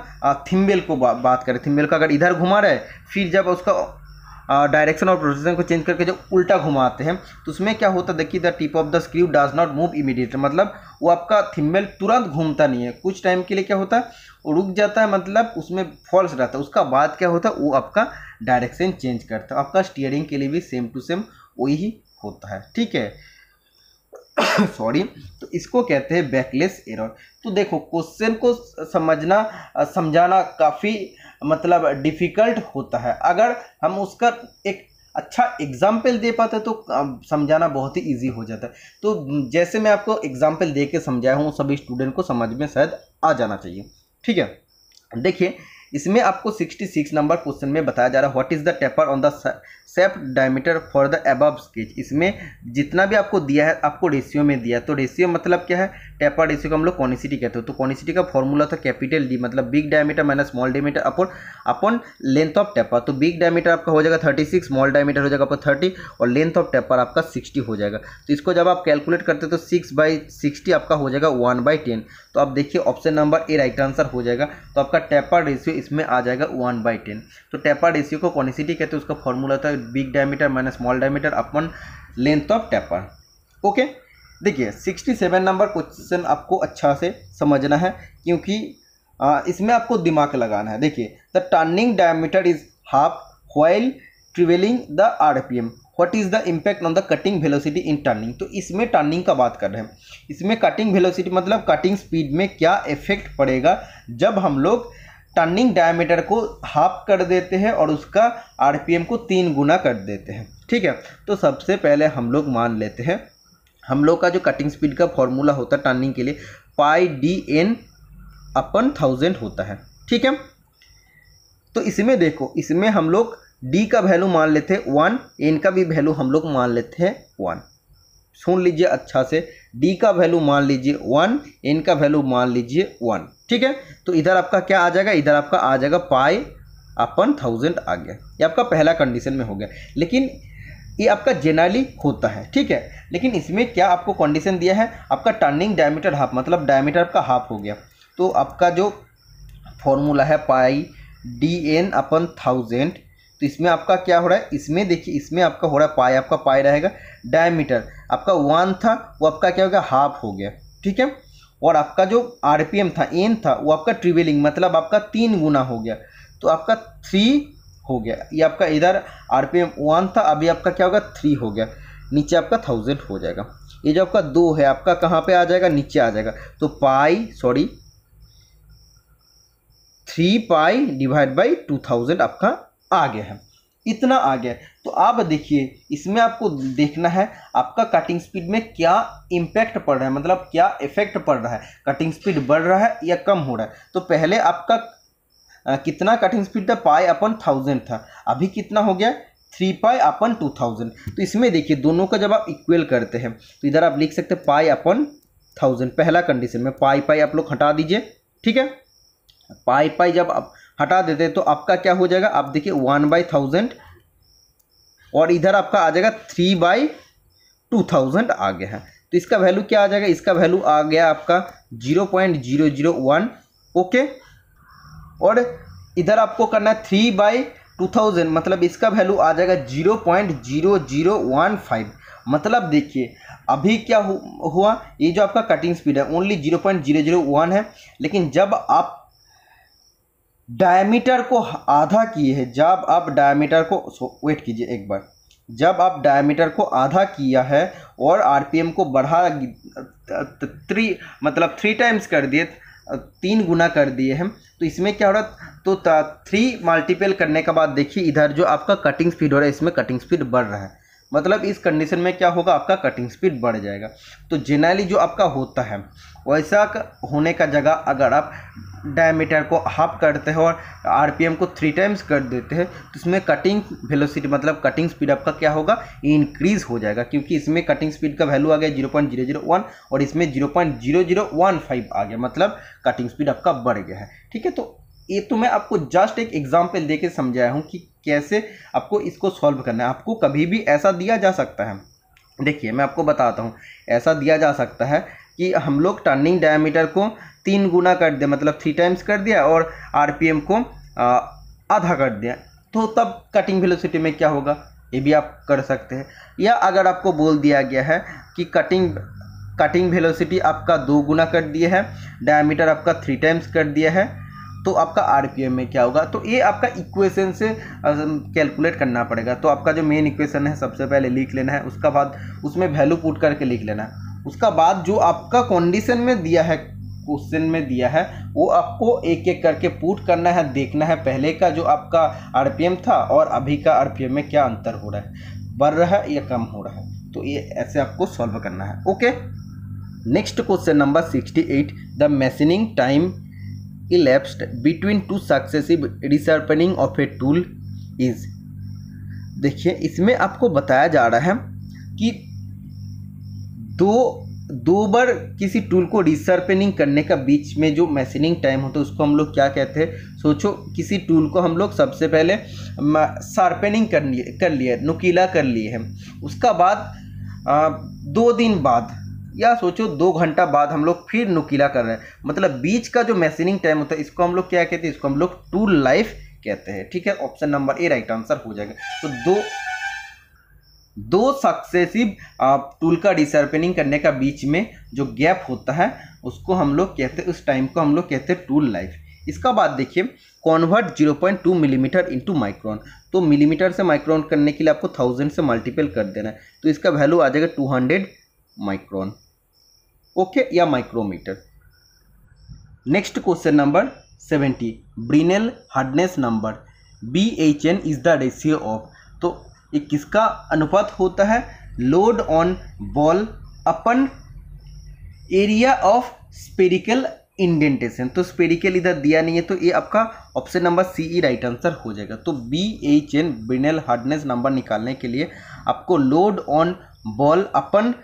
थिम्बेल को बा, बात करें थिम्बेल का अगर इधर घुमा रहा है फिर जब उसका डायरेक्शन और प्रोसेसन को चेंज करके जब उल्टा घुमाते हैं तो उसमें क्या होता है देखिए the tip of the screw does not move immediately मतलब वो आपका थिम्बेल तुरंत घूमता नहीं है कुछ टाइम के लिए क्या होता है रुक जाता है मतलब उसमें फॉल्स रहता है उसका बाद क्या होता है वो आपका डायरेक्शन चेंज करता है आपका स्टीयरिंग के लिए भी सेम टू सेम वही होता है ठीक है सॉरी तो इसको कहते हैं बैकलेस एरर तो देखो क्वेश्चन को समझना समझाना काफ़ी मतलब डिफ़िकल्ट होता है अगर हम उसका एक अच्छा एग्जाम्पल दे पाते तो समझाना बहुत ही ईजी हो जाता है तो जैसे मैं आपको एग्जाम्पल दे के समझाया हूँ सभी स्टूडेंट को समझ में शायद आ जाना चाहिए ठीक है देखिए इसमें आपको 66 नंबर क्वेश्चन में बताया जा रहा है what is the taper on the safe diameter for the above sketch इसमें जितना भी आपको दिया है आपको रेशियो में दिया है तो रेशियो मतलब क्या है टेपर रेशियो को हम लोग कॉनिसिटी कहते हैं तो कॉनिसिटी का फॉर्मूला था कैपिटल डी मतलब big diameter minus small diameter upon upon length of taper तो बिग डायमीटर आपका हो जाएगा थर्टी सिक्स स्मॉल डायमीटर हो जाएगा आपका थर्टी और लेंथ ऑफ टेपर आपका सिक्सटी हो जाएगा तो इसको जब आप कैलकुलेट करते तो सिक्स बाई सिक्सटी आपका हो जाएगा वन बाई टेन तो आप देखिए option number A right answer हो जाएगा तो आपका टेपर रेशियो इसमें आ जाएगा वन बाई टेन तो टेपर रेशियो को कॉनिसिटी कहते हैं उसका फॉर्मूला था big diameter minus small diameter upon length of taper okay देखिए सिक्सटी सेवन नंबर क्वेश्चन आपको अच्छा से समझना है क्योंकि आ, इसमें आपको दिमाग लगाना है देखिए the turning diameter is half while travelling the R P M what is the impact on the cutting velocity in turning तो इसमें टर्निंग का बात कर रहे हैं इसमें कटिंग वेलोसिटी मतलब कटिंग स्पीड में क्या इफेक्ट पड़ेगा जब हम लोग टर्निंग डायमीटर को हाफ कर देते हैं और उसका एम को तीन गुना कर देते हैं ठीक है तो सबसे पहले हम लोग मान लेते हैं हम लोग का जो कटिंग स्पीड का फॉर्मूला होता है टर्निंग के लिए pi D N upon thousand होता है ठीक है तो इसमें देखो इसमें हम लोग डी का वैल्यू मान लेते हैं वन एन का भी वैल्यू हम लोग मान लेते हैं वन सुन लीजिए अच्छा से डी का वैल्यू मान लीजिए वन एन का वैल्यू मान लीजिए वन ठीक है तो इधर आपका क्या आ जाएगा इधर आपका आ जाएगा पाई अपन थाउजेंड आ गया ये आपका पहला कंडीशन में हो गया लेकिन ये आपका जेनरली होता है ठीक है लेकिन इसमें क्या आपको कंडीशन दिया है आपका टर्निंग डायमीटर हाफ मतलब डायमीटर आपका हाफ हो गया तो आपका जो फॉर्मूला है pi D N upon thousand तो इसमें आपका क्या हो रहा है इसमें देखिए इसमें आपका हो रहा है पाई आपका पाई रहेगा डायमीटर आपका वन था वो आपका क्या हो गया हाफ हो गया ठीक है और आपका जो आर था एन था वो आपका ट्रिवेलिंग मतलब आपका तीन गुना हो गया तो आपका थ्री हो गया ये आपका इधर आर पी एम वन था अभी आपका क्या होगा थ्री हो गया नीचे आपका थाउजेंड हो जाएगा ये जो आपका दो है आपका कहाँ पे आ जाएगा नीचे आ जाएगा तो pi sorry three pi divide by two thousand आपका आ गया है इतना आ गया तो आप देखिए इसमें आपको देखना है आपका कटिंग स्पीड में क्या इम्पैक्ट पड़ रहा है मतलब क्या इफेक्ट पड़ रहा है कटिंग स्पीड बढ़ रहा है या कम हो रहा है तो पहले आपका कितना कटिंग स्पीड था पाई अपन थाउजेंड था अभी कितना हो गया three pi upon two thousand तो इसमें देखिए दोनों का जब आप इक्वल करते हैं तो इधर आप लिख सकते हैं पाई अपन थाउजेंड पहला कंडीशन में पाई पाई आप लोग हटा दीजिए ठीक है पाई पाई जब आप हटा देते हैं तो आपका क्या हो जाएगा आप देखिए वन बाई थाउजेंड और इधर आपका आ जाएगा थ्री बाई टू थाउजेंड आ गया है तो इसका वैल्यू क्या आ जाएगा इसका वैल्यू आ गया आपका zero point zero zero one okay और इधर आपको करना है थ्री बाई टू थाउजेंड मतलब इसका वैल्यू आ जाएगा zero point zero zero one five मतलब देखिए अभी क्या हुआ ये जो आपका कटिंग स्पीड है only zero point zero zero one है लेकिन जब आप डायमीटर को आधा किए है जब आप डायमीटर को वेट कीजिए एक बार जब आप डायमीटर को आधा किया है और आरपीएम को बढ़ा थ्री मतलब थ्री टाइम्स कर दिए तीन गुना कर दिए हैं तो इसमें क्या हो रहा तो थ्री मल्टीपल करने के बाद देखिए इधर जो आपका कटिंग स्पीड हो रहा है इसमें कटिंग स्पीड बढ़ रहा है मतलब इस कंडीशन में क्या होगा आपका कटिंग स्पीड बढ़ जाएगा तो जनरली जो आपका होता है वैसा होने का जगह अगर आप डायमीटर को हाफ करते हो और आरपीएम को थ्री टाइम्स कर देते हैं तो इसमें कटिंग वेलोसिटी मतलब कटिंग स्पीड आपका क्या होगा इंक्रीज़ हो जाएगा क्योंकि इसमें कटिंग स्पीड का वैल्यू आ गया zero point zero zero one और इसमें zero point zero zero one five आ गया मतलब कटिंग स्पीड आपका बढ़ गया है ठीक है तो ये तो मैं आपको जस्ट एक एग्जाम्पल दे के समझाया हूँ कि कैसे आपको इसको सॉल्व करना है आपको कभी भी ऐसा दिया जा सकता है देखिए मैं आपको बताता हूँ ऐसा दिया जा सकता है कि हम लोग टर्निंग डायमीटर को तीन गुना कर दिया मतलब थ्री टाइम्स कर दिया और आरपीएम को आधा कर दिया तो तब कटिंग वेलोसिटी में क्या होगा ये भी आप कर सकते हैं या अगर आपको बोल दिया गया है कि कटिंग कटिंग वेलोसिटी आपका दो गुना कर दिया है डायमीटर आपका थ्री टाइम्स कर दिया है तो आपका आरपीएम में क्या होगा तो ये आपका इक्वेशन से कैलकुलेट करना पड़ेगा तो आपका जो मेन इक्वेशन है सबसे पहले लिख लेना है उसका बाद उसमें वैल्यू पुट करके लिख लेना है उसका बाद जो आपका कंडीशन में दिया है क्वेश्चन में दिया है वो आपको एक एक करके पुट करना है देखना है पहले का जो आपका आर था और अभी का आर में क्या अंतर हो रहा है बढ़ रहा है या कम हो रहा है तो ये ऐसे आपको सॉल्व करना है okay next question number sixty eight the machining time elapsed between two successive resharpening of a tool is देखिए इसमें आपको बताया जा रहा है कि दो दो बार किसी टूल को रिसर्पनिंग करने का बीच में जो मशीनिंग टाइम होता है उसको हम लोग क्या कहते हैं सोचो किसी टूल को हम लोग सबसे पहले शार्पनिंग कर लिए कर लिए नुकीला कर लिए हैं उसका बाद आ, दो दिन बाद या सोचो दो घंटा बाद हम लोग फिर नुकीला कर रहे हैं मतलब बीच का जो मशीनिंग टाइम होता है इसको हम लोग क्या कहते हैं इसको हम लोग टूल लाइफ कहते हैं ठीक है option number A right answer हो जाएगा तो दो दो सक्सेसिव टूल का डिसर्पनिंग करने का बीच में जो गैप होता है उसको हम लोग कहते हैं उस टाइम को हम लोग कहते हैं टूल लाइफ इसका बाद देखिए कॉन्वर्ट 0.2 मिलीमीटर इनटू माइक्रोन तो मिलीमीटर से माइक्रोन करने के लिए आपको थाउजेंड से मल्टीपल कर देना है तो इसका वैल्यू आ जाएगा 200 माइक्रोन ओके या micrometer next question number 70 Brinell hardness number B H N is the ratio of तो ये किसका अनुपात होता है load on ball upon area of spherical indentation तो स्पेरिकल इधर दिया नहीं है तो ये आपका option number C E right answer हो जाएगा तो B H N Brinell hardness number निकालने के लिए आपको load on ball upon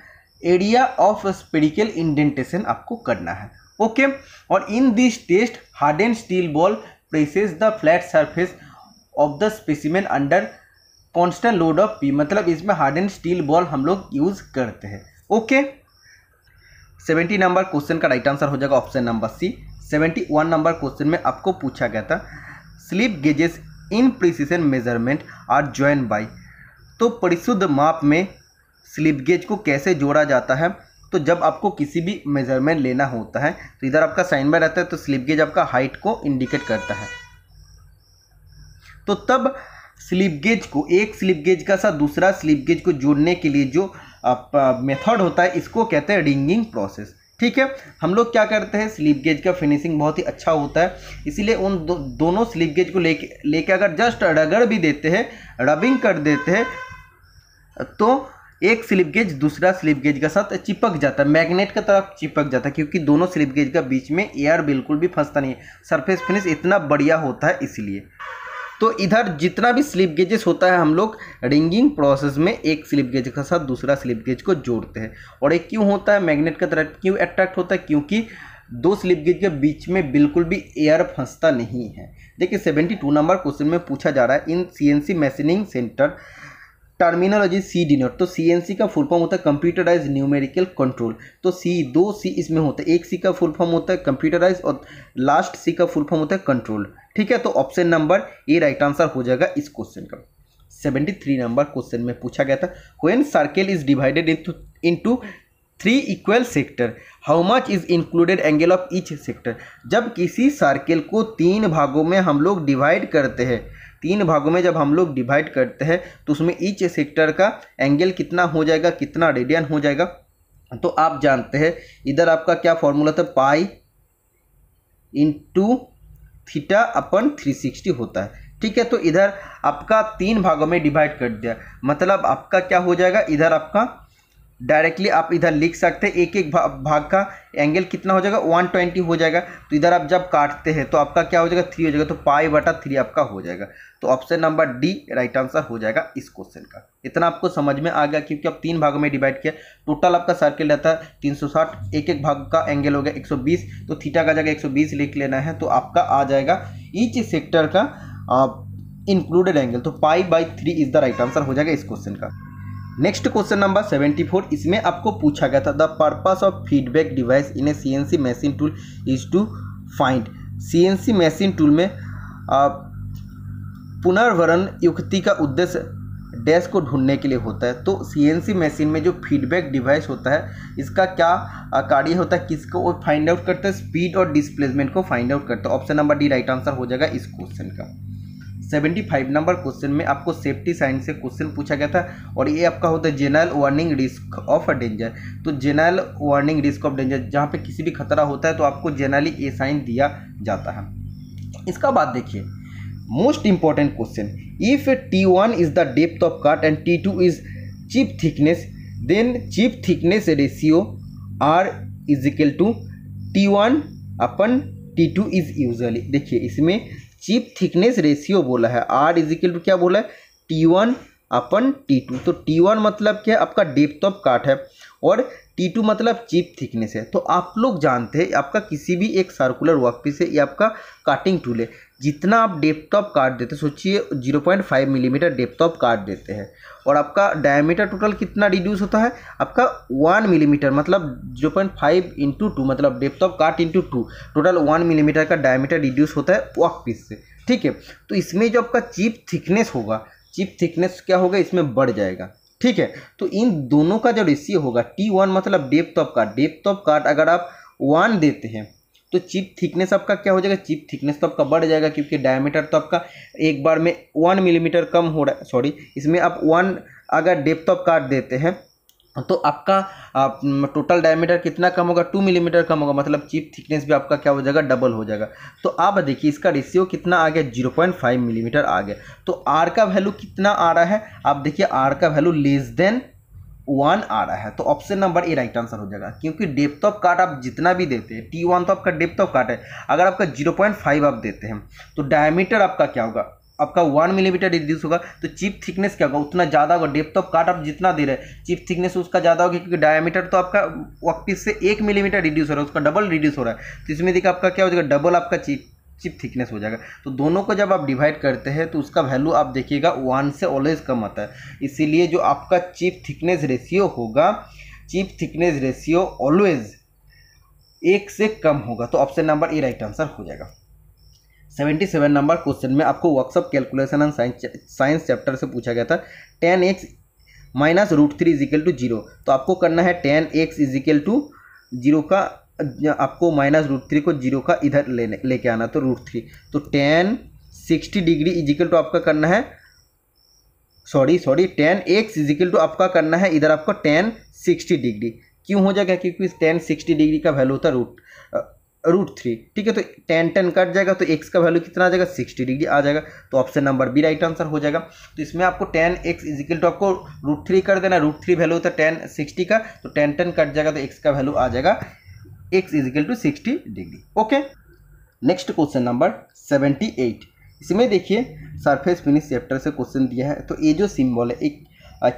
area of spherical indentation आपको करना है ओके और in this test hard and steel ball presses the flat surface of the specimen under constant load of P मतलब इसमें हार्ड एंड स्टील बॉल हम लोग यूज़ करते हैं ओके सेवेंटी नंबर क्वेश्चन का राइट आंसर हो जाएगा option number C seventy one number question में आपको पूछा गया था slip gauges in precision measurement are join by तो परिशुद्ध माप में स्लिप गेज को कैसे जोड़ा जाता है तो जब आपको किसी भी मेजरमेंट लेना होता है तो इधर आपका साइन में रहता है तो स्लिप गेज आपका हाइट को इंडिकेट करता है तो तब स्लिप गेज को एक स्लिप गेज का साथ दूसरा स्लिप गेज को जोड़ने के लिए जो मेथड होता है इसको कहते हैं रिंगिंग प्रोसेस ठीक है हम लोग क्या करते हैं स्लिप गेज का फिनिशिंग बहुत ही अच्छा होता है इसीलिए उन दो, दोनों स्लिप गेज को लेके लेके अगर जस्ट रगड़ भी देते हैं रबिंग कर देते हैं तो एक स्लिप गेज दूसरा स्लिप गेज के साथ चिपक जाता है मैग्नेट का तरफ चिपक जाता है क्योंकि दोनों स्लिप गेज का बीच में एयर बिल्कुल भी फंसता नहीं है सरफेस फिनिश इतना बढ़िया होता है इसलिए तो इधर जितना भी स्लिप गेजेस होता है हम लोग रिंगिंग प्रोसेस में एक स्लिप गेज के साथ दूसरा स्लिप गेज को जोड़ते हैं और एक क्यों होता है मैग्नेट का तरह क्यों अट्रैक्ट होता है क्योंकि दो स्लिप गेज के बीच में बिल्कुल भी एयर फंसता नहीं है देखिए सेवेंटी टू नंबर क्वेश्चन में पूछा जा रहा है in CNC machining centre terminology C denote तो सी का फुल फॉर्म होता है कंप्यूटराइज न्यूमेरिकल कंट्रोल तो सी दो सी इसमें होता है एक सी का फुल फॉर्म होता है कंप्यूटराइज और लास्ट सी का फुल फॉर्म होता है कंट्रोल ठीक है तो option number A right answer हो जाएगा इस क्वेश्चन का सेवेंटी थ्री नंबर क्वेश्चन में पूछा गया था when circle is divided in into three equal sector how much is included angle of each sector जब किसी सर्किल को तीन भागों में हम लोग डिवाइड करते हैं तीन भागों में जब हम लोग डिवाइड करते हैं तो उसमें ईच सेक्टर का एंगल कितना हो जाएगा कितना रेडियन हो जाएगा तो आप जानते हैं इधर आपका क्या फॉर्मूला था pi in two theta upon three sixty होता है ठीक है तो इधर आपका तीन भागों में डिवाइड कर दिया मतलब आपका क्या हो जाएगा इधर आपका डायरेक्टली आप इधर लिख सकते हैं एक एक भा, भाग का एंगल कितना हो जाएगा 120 हो जाएगा तो इधर आप जब काटते हैं तो आपका क्या हो जाएगा थ्री हो जाएगा तो पाई बटा थ्री आपका हो जाएगा तो option number D right answer हो जाएगा इस क्वेश्चन का इतना आपको समझ में आ गया क्योंकि आप तीन भागों में डिवाइड किया टोटल आपका सर्किल रहता है तीन एक एक भाग का एंगल हो गया एक तो थीटा का जगह एक लिख लेना है तो आपका आ जाएगा ईच सेक्टर का इंक्लूडेड एंगल तो pi by three is the right answer हो जाएगा इस क्वेश्चन का नेक्स्ट क्वेश्चन नंबर 74 इसमें आपको पूछा गया था the purpose of feedback device in a CNC machine tool is to find CNC machine tool में पुनर्वरण युक्ति का उद्देश्य डैश को ढूंढने के लिए होता है तो सीएनसी मशीन में जो फीडबैक डिवाइस होता है इसका क्या कार्य होता है किसको वो फाइंड आउट करता है स्पीड और डिस्प्लेसमेंट को फाइंड आउट करता है option number D right answer हो जाएगा इस क्वेश्चन का सेवेंटी फाइव नंबर क्वेश्चन में आपको सेफ्टी साइंस से क्वेश्चन पूछा गया था और ये आपका होता है general warning risk of a danger तो general warning risk of danger जहाँ पे किसी भी खतरा होता है तो आपको जेनरली ये साइन दिया जाता है इसका बाद देखिए most important question if T one is the depth of cut and T two is chip thickness then chip thickness ratio R is equal to T one upon T two is usually देखिए इसमें चिप थिकनेस रेशियो बोला है आर इजिकल टू क्या बोला है T one upon T two तो टी वन मतलब क्या है आपका डेप्थ ऑफ तो काट है और टी टू मतलब चिप थिकनेस है तो आप लोग जानते हैं आपका किसी भी एक सर्कुलर वर्कपीस है या आपका काटिंग टूल है जितना आप डेप्थ ऑफ काट देते सोचिए zero point five millimetre depth of cut देते हैं और आपका डायमीटर टोटल कितना रिड्यूस होता है आपका वन मिलीमीटर मतलब zero point five into two मतलब depth of cut into two total one millimetre का डायमीटर रिड्यूस होता है वॉक पीस से ठीक है तो इसमें जो आपका चिप थिकनेस होगा चिप थिकनेस क्या होगा इसमें बढ़ जाएगा ठीक है तो इन दोनों का जो रेशियो होगा टी वन मतलब depth of cut depth of cut अगर आप वन देते हैं तो चिप थिकनेस आपका क्या हो जाएगा चिप थिकनेस तो आपका बढ़ जाएगा क्योंकि डायमीटर तो आपका एक बार में वन मिलीमीटर कम हो रहा है सॉरी इसमें आप वन अगर डेप्थ तो आप काट देते हैं तो आपका आप, टोटल डायमीटर कितना कम होगा टू मिलीमीटर कम होगा मतलब चिप थिकनेस भी आपका क्या हो जाएगा डबल हो जाएगा तो आप देखिए इसका रेशियो कितना आ गया जीरो पॉइंट फाइव मिलीमीटर आ गया तो आर का वैल्यू कितना आ रहा है आप देखिए आर का वैल्यू लेस देन वन आ रहा है तो option number A right answer हो जाएगा क्योंकि डेप्थ ऑफ कार्ट आप जितना भी देते हैं टी वन तो आपका डेप्थ ऑफ कार्ट है अगर आपका जीरो पॉइंट फाइव आप देते हैं तो डायमीटर आपका क्या होगा आपका वन मिलीमीटर रिड्यूस होगा तो चिप थिकनेस क्या होगा उतना ज़्यादा होगा डेप्थ ऑफ काट आप जितना दे रहे हैं चिप थिकनेस उसका ज़्यादा होगा क्योंकि डायमीटर तो आपका वक्त से एक मिलीमीटर रिड्यूस हो रहा है उसका डबल रिड्यूस हो रहा है तो इसमें देखिए आपका क्या हो जाएगा डबल आपका चिप चिप थिकनेस हो जाएगा तो दोनों को जब आप डिवाइड करते हैं तो उसका वैल्यू आप देखिएगा वन से ऑलवेज कम आता है इसीलिए जो आपका चिप थिकनेस रेशियो होगा चिप थिकनेस रेशियो ऑलवेज एक से कम होगा तो option number A right answer हो जाएगा सेवेंटी सेवन नंबर क्वेश्चन में आपको workshop calculation and science science chapter से पूछा गया था tan x minus root three is equal to zero तो आपको करना है tan x is equal to zero का आपको माइनस रूट थ्री को जीरो का इधर लेने लेके आना तो रूट थ्री तो tan sixty degree is equal to आपका करना है sorry sorry tan x is equal to आपका करना है इधर आपको टेन सिक्सटी डिग्री क्यों हो जाएगा क्योंकि टेन सिक्सटी डिग्री का वैल्यू होता रूट रूट थ्री ठीक है तो टेन टेन कट जाएगा तो एक्स का वैल्यू कितना आ जाएगा सिक्सटी डिग्री आ जाएगा तो option number B right answer हो जाएगा तो इसमें आपको टेन एक्स इजिकल टू आपको रूट थ्री कर देना रूट थ्री वैल्यू होता है टेन सिक्सटी का तो टेन टेन कट जाएगा तो एक्स का वैल्यू आ जाएगा x is equal to sixty degree okay next question number seventy eight इसमें देखिए सरफेस फिनिश चैप्टर से क्वेश्चन दिया है तो ये जो सिम्बॉल है एक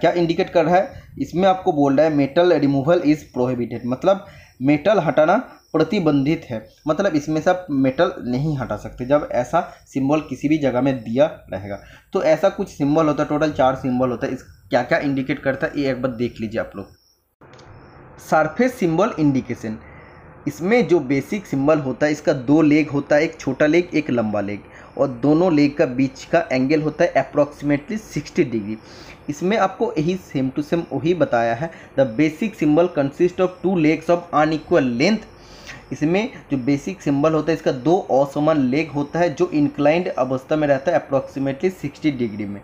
क्या इंडिकेट कर रहा है इसमें आपको बोल रहा है मेटल रिमूवल इज़ प्रोहिबिटेड मतलब मेटल हटाना प्रतिबंधित है मतलब इसमें से आप मेटल नहीं हटा सकते जब ऐसा सिंबल किसी भी जगह में दिया रहेगा तो ऐसा कुछ सिंबल होता है टोटल चार सिंबल होता है इस क्या क्या इंडिकेट करता है ये एक बार देख लीजिए आप लोग सरफेस सिंबल इंडिकेशन इसमें जो बेसिक सिंबल होता है इसका दो लेग होता है एक छोटा लेग एक लंबा लेग और दोनों लेग का बीच का एंगल होता है अप्रॉक्सीमेटली 60 डिग्री इसमें आपको यही सेम टू सेम वही बताया है the basic symbol consist of two legs of unequal length इसमें जो बेसिक सिंबल होता है इसका दो असमान लेग होता है जो इंक्लाइंड अवस्था में रहता है अप्रॉक्सीमेटली सिक्सटी डिग्री में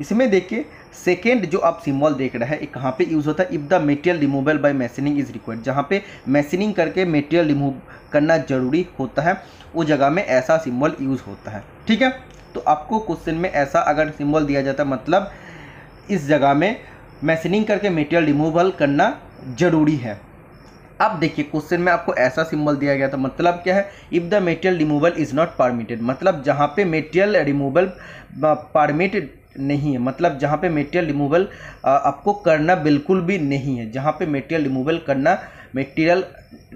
इसमें देखिए सेकेंड जो आप सिम्बॉल देख रहे हैं कहाँ पे यूज़ होता है if the material removal by machining is required जहाँ पे मैसिनिंग करके मेटेरियल रिमूव करना जरूरी होता है वो जगह में ऐसा सिम्बॉल यूज़ होता है ठीक है तो आपको क्वेश्चन में ऐसा अगर सिम्बॉल दिया जाता मतलब इस जगह में मैसिनिंग करके मेटेरियल रिमूवल करना ज़रूरी है अब देखिए क्वेश्चन में आपको ऐसा सिंबल दिया गया था मतलब क्या है if the material removal is not permitted मतलब जहाँ पे मेटेरियल रिमूवल परमिटेड नहीं है मतलब जहाँ पे मेटेरियल रिमूवल आपको करना बिल्कुल भी नहीं है जहाँ पे मेटेरियल रिमूवल करना मेटेरियल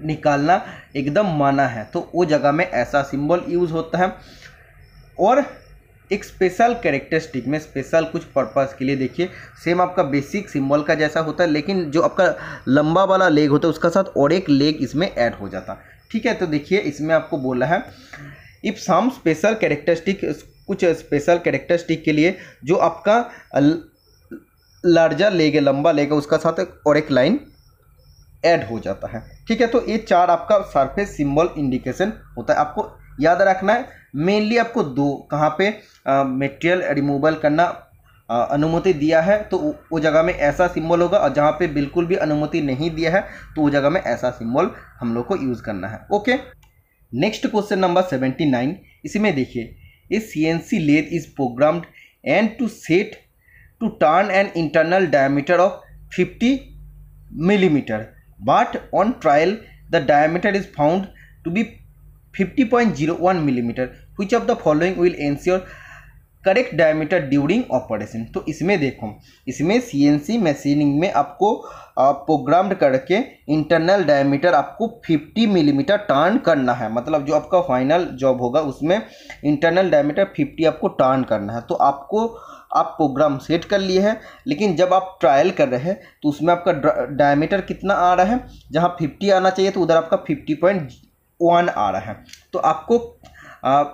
निकालना एकदम माना है तो वो जगह में ऐसा सिंबल यूज़ होता है और एक स्पेशल कैरेक्टरिस्टिक में स्पेशल कुछ पर्पज़ के लिए देखिए सेम आपका बेसिक सिंबल का जैसा होता है लेकिन जो आपका लंबा वाला लेग होता है उसका साथ और एक लेग इसमें ऐड हो जाता ठीक है तो देखिए इसमें आपको बोला है इफ़ सम स्पेशल कैरेक्टरिस्टिक कुछ स्पेशल कैरेक्टरिस्टिक के लिए जो आपका लार्जर लेगे लंबा लेगा उसका साथ और एक लाइन ऐड हो जाता है ठीक है तो ये चार आपका सरफेस सिंबल इंडिकेशन होता है आपको याद रखना है मेनली आपको दो कहाँ पे मटेरियल रिमूवल करना अनुमति दिया है तो वो जगह में ऐसा सिंबल होगा और जहाँ पे बिल्कुल भी अनुमति नहीं दिया है तो वो जगह में ऐसा सिंबल हम लोग को यूज़ करना है okay next question number seventy nine इसमें देखिए a CNC lathe is programmed and to set to turn an internal diameter of 50 millimeter but on trial the diameter is found to be 50.01 millimeter which of the following will ensure correct diameter during operation तो इसमें देखो इसमें सीएनसी मशीनिंग में आपको प्रोग्राम्ड करके इंटरनल डायमीटर आपको 50 मिलीमीटर टर्न करना है मतलब जो आपका फाइनल जॉब होगा उसमें इंटरनल डायमीटर 50 आपको टर्न करना है तो आपको आप प्रोग्राम सेट कर लिए हैं लेकिन जब आप ट्रायल कर रहे हैं तो उसमें आपका डायमीटर कितना आ रहा है जहाँ फिफ्टी आना चाहिए तो उधर आपका फिफ्टी वन आ रहा है तो आपको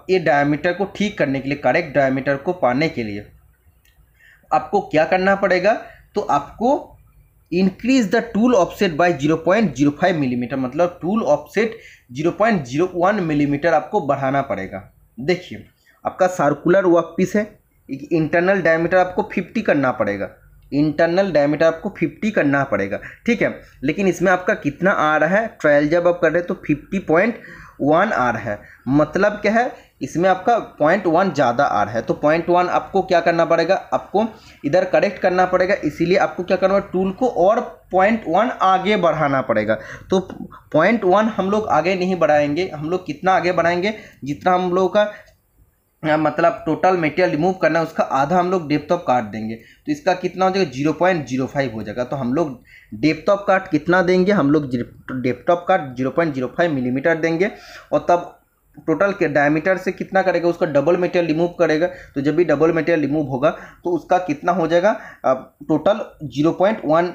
ये डायमीटर को ठीक करने के लिए करेक्ट डायमीटर को पाने के लिए आपको क्या करना पड़ेगा तो आपको increase the tool offset by 0.05 millimetre मतलब टूल ऑफसेट 0.01 मिलीमीटर आपको बढ़ाना पड़ेगा देखिए आपका सर्कुलर वर्क पीस है इंटरनल डायमीटर आपको 50 करना पड़ेगा इंटरनल डायमीटर आपको 50 करना पड़ेगा ठीक है लेकिन इसमें आपका कितना आ रहा है ट्रायल जब आप कर रहे हैं तो फिफ्टी पॉइंट वन आर है मतलब क्या है इसमें आपका पॉइंट वन ज़्यादा आर है तो पॉइंट वन आपको क्या करना पड़ेगा आपको इधर करेक्ट करना पड़ेगा इसीलिए आपको क्या करना पड़ेगा टूल को और पॉइंट वन आगे बढ़ाना पड़ेगा तो पॉइंट वन हम लोग आगे नहीं बढ़ाएंगे हम लोग कितना आगे बढ़ाएंगे जितना हम लोगों का मतलब टोटल मेटेरियल रिमूव करना है उसका आधा हम लोग डेप्थ ऑफ काट देंगे तो इसका कितना हो जाएगा जीरो पॉइंट जीरो फाइव हो जाएगा तो हम लोग डेप्थ ऑफ काट कितना देंगे हम लोग depth of cut zero point zero five millimetre देंगे और तब टोटल के डायमीटर से कितना करेगा उसका डबल मेटेरियल रिमूव करेगा तो जब भी डबल मेटेरियल रिमूव होगा तो उसका कितना हो जाएगा total zero point one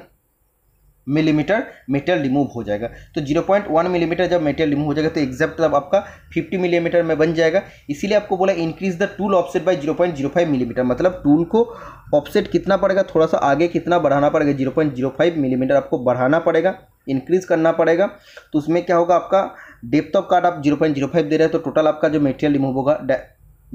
millimetre metal remove हो जाएगा तो 0.1 मिलीमीटर जब मेटल रिमूव हो जाएगा तो एग्जैक्ट तब आपका 50 मिलीमीटर mm में बन जाएगा इसीलिए आपको बोला increase the tool offset by 0.05 millimetre मतलब टूल को ऑफसेट कितना पड़ेगा थोड़ा सा आगे कितना बढ़ाना पड़ेगा 0.05 मिलीमीटर आपको बढ़ाना पड़ेगा इंक्रीज़ करना पड़ेगा तो उसमें क्या होगा आपका डेप्थ ऑफ कार्ड आप 0.05 दे रहे हैं तो टोटल आपका जो मेटेरियल रिमूव होगा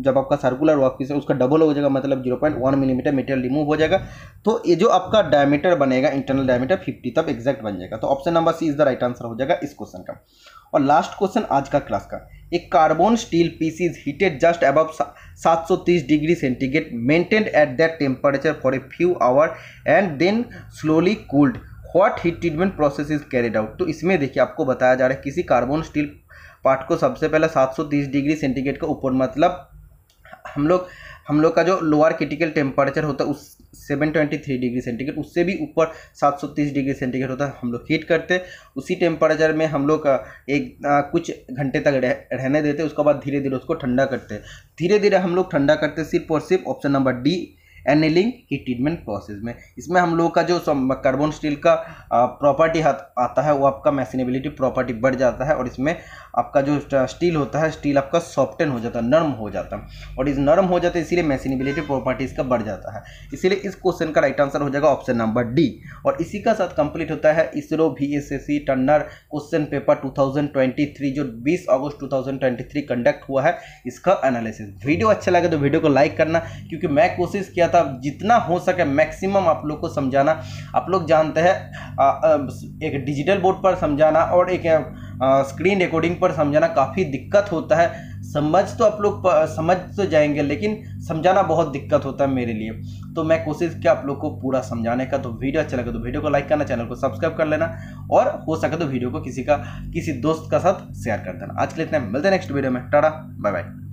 जब आपका सर्कुलर वर्क पीस है उसका डबल हो जाएगा मतलब zero point one millimetre material remove हो जाएगा तो ये जो आपका डायमीटर बनेगा इंटरनल डायमीटर फिफ्टी तब एग्जैक्ट बन जाएगा तो option number C is the right answer हो जाएगा इस क्वेश्चन का और लास्ट क्वेश्चन आज का क्लास का एक carbon steel piece is heated just सौ तीस degree centigrade maintained at that temperature for a few hour and then slowly cooled what heat treatment process is carried out तो इसमें देखिए आपको बताया जा रहा है किसी कार्बन स्टील पार्ट को सबसे पहले 730 डिग्री सेंटीग्रेड का ऊपर मतलब हम लोग हम लोग का जो लोअर क्रिटिकल टेम्परेचर होता है उस 723 डिग्री सेंटीग्रेड उससे भी ऊपर 730 डिग्री सेंटीग्रेड होता है हम लोग हीट करते उसी टेम्परेचर में हम लोग एक आ, कुछ घंटे तक रह, रहने देते उसके बाद धीरे धीरे उसको ठंडा करते धीरे धीरे हम लोग ठंडा करते सिर्फ और सिर्फ ऑप्शन नंबर डी एनिलिंग की ट्रीटमेंट प्रोसेस में इसमें हम लोग का जो कार्बन स्टील का प्रॉपर्टी आता है वो आपका मैसिनेबिलिटी प्रॉपर्टी बढ़ जाता है और इसमें आपका जो स्टील होता है स्टील आपका सॉफ्टन हो जाता है नर्म हो जाता है और इस नर्म हो जाता है इसीलिए मैसिनेबिलिटी प्रॉपर्टीज़ का बढ़ जाता है इसीलिए इस क्वेश्चन का राइट आंसर हो जाएगा ऑप्शन नंबर डी और इसी का साथ कंप्लीट होता है ISRO V S S C turner question paper three जो बीस अगस्त थ्री कंडक्ट हुआ है इसका एनालिसिस वीडियो अच्छा लगे तो वीडियो को लाइक करना क्योंकि मैं कोशिश किया था जितना हो सके मैक्सिमम आप लोग को समझाना आप लोग जानते हैं एक डिजिटल बोर्ड पर समझाना और एक स्क्रीन रिकॉर्डिंग पर समझाना काफ़ी दिक्कत होता है समझ तो आप लोग समझ तो जाएंगे लेकिन समझाना बहुत दिक्कत होता है मेरे लिए तो मैं कोशिश किया आप लोग को पूरा समझाने का तो वीडियो अच्छा लगे तो वीडियो को लाइक करना चैनल को सब्सक्राइब कर लेना और हो सके तो वीडियो को किसी का किसी दोस्त का साथ शेयर कर देना आज के लिए इतना मिलते हैं नेक्स्ट वीडियो में टाटा बाय बाय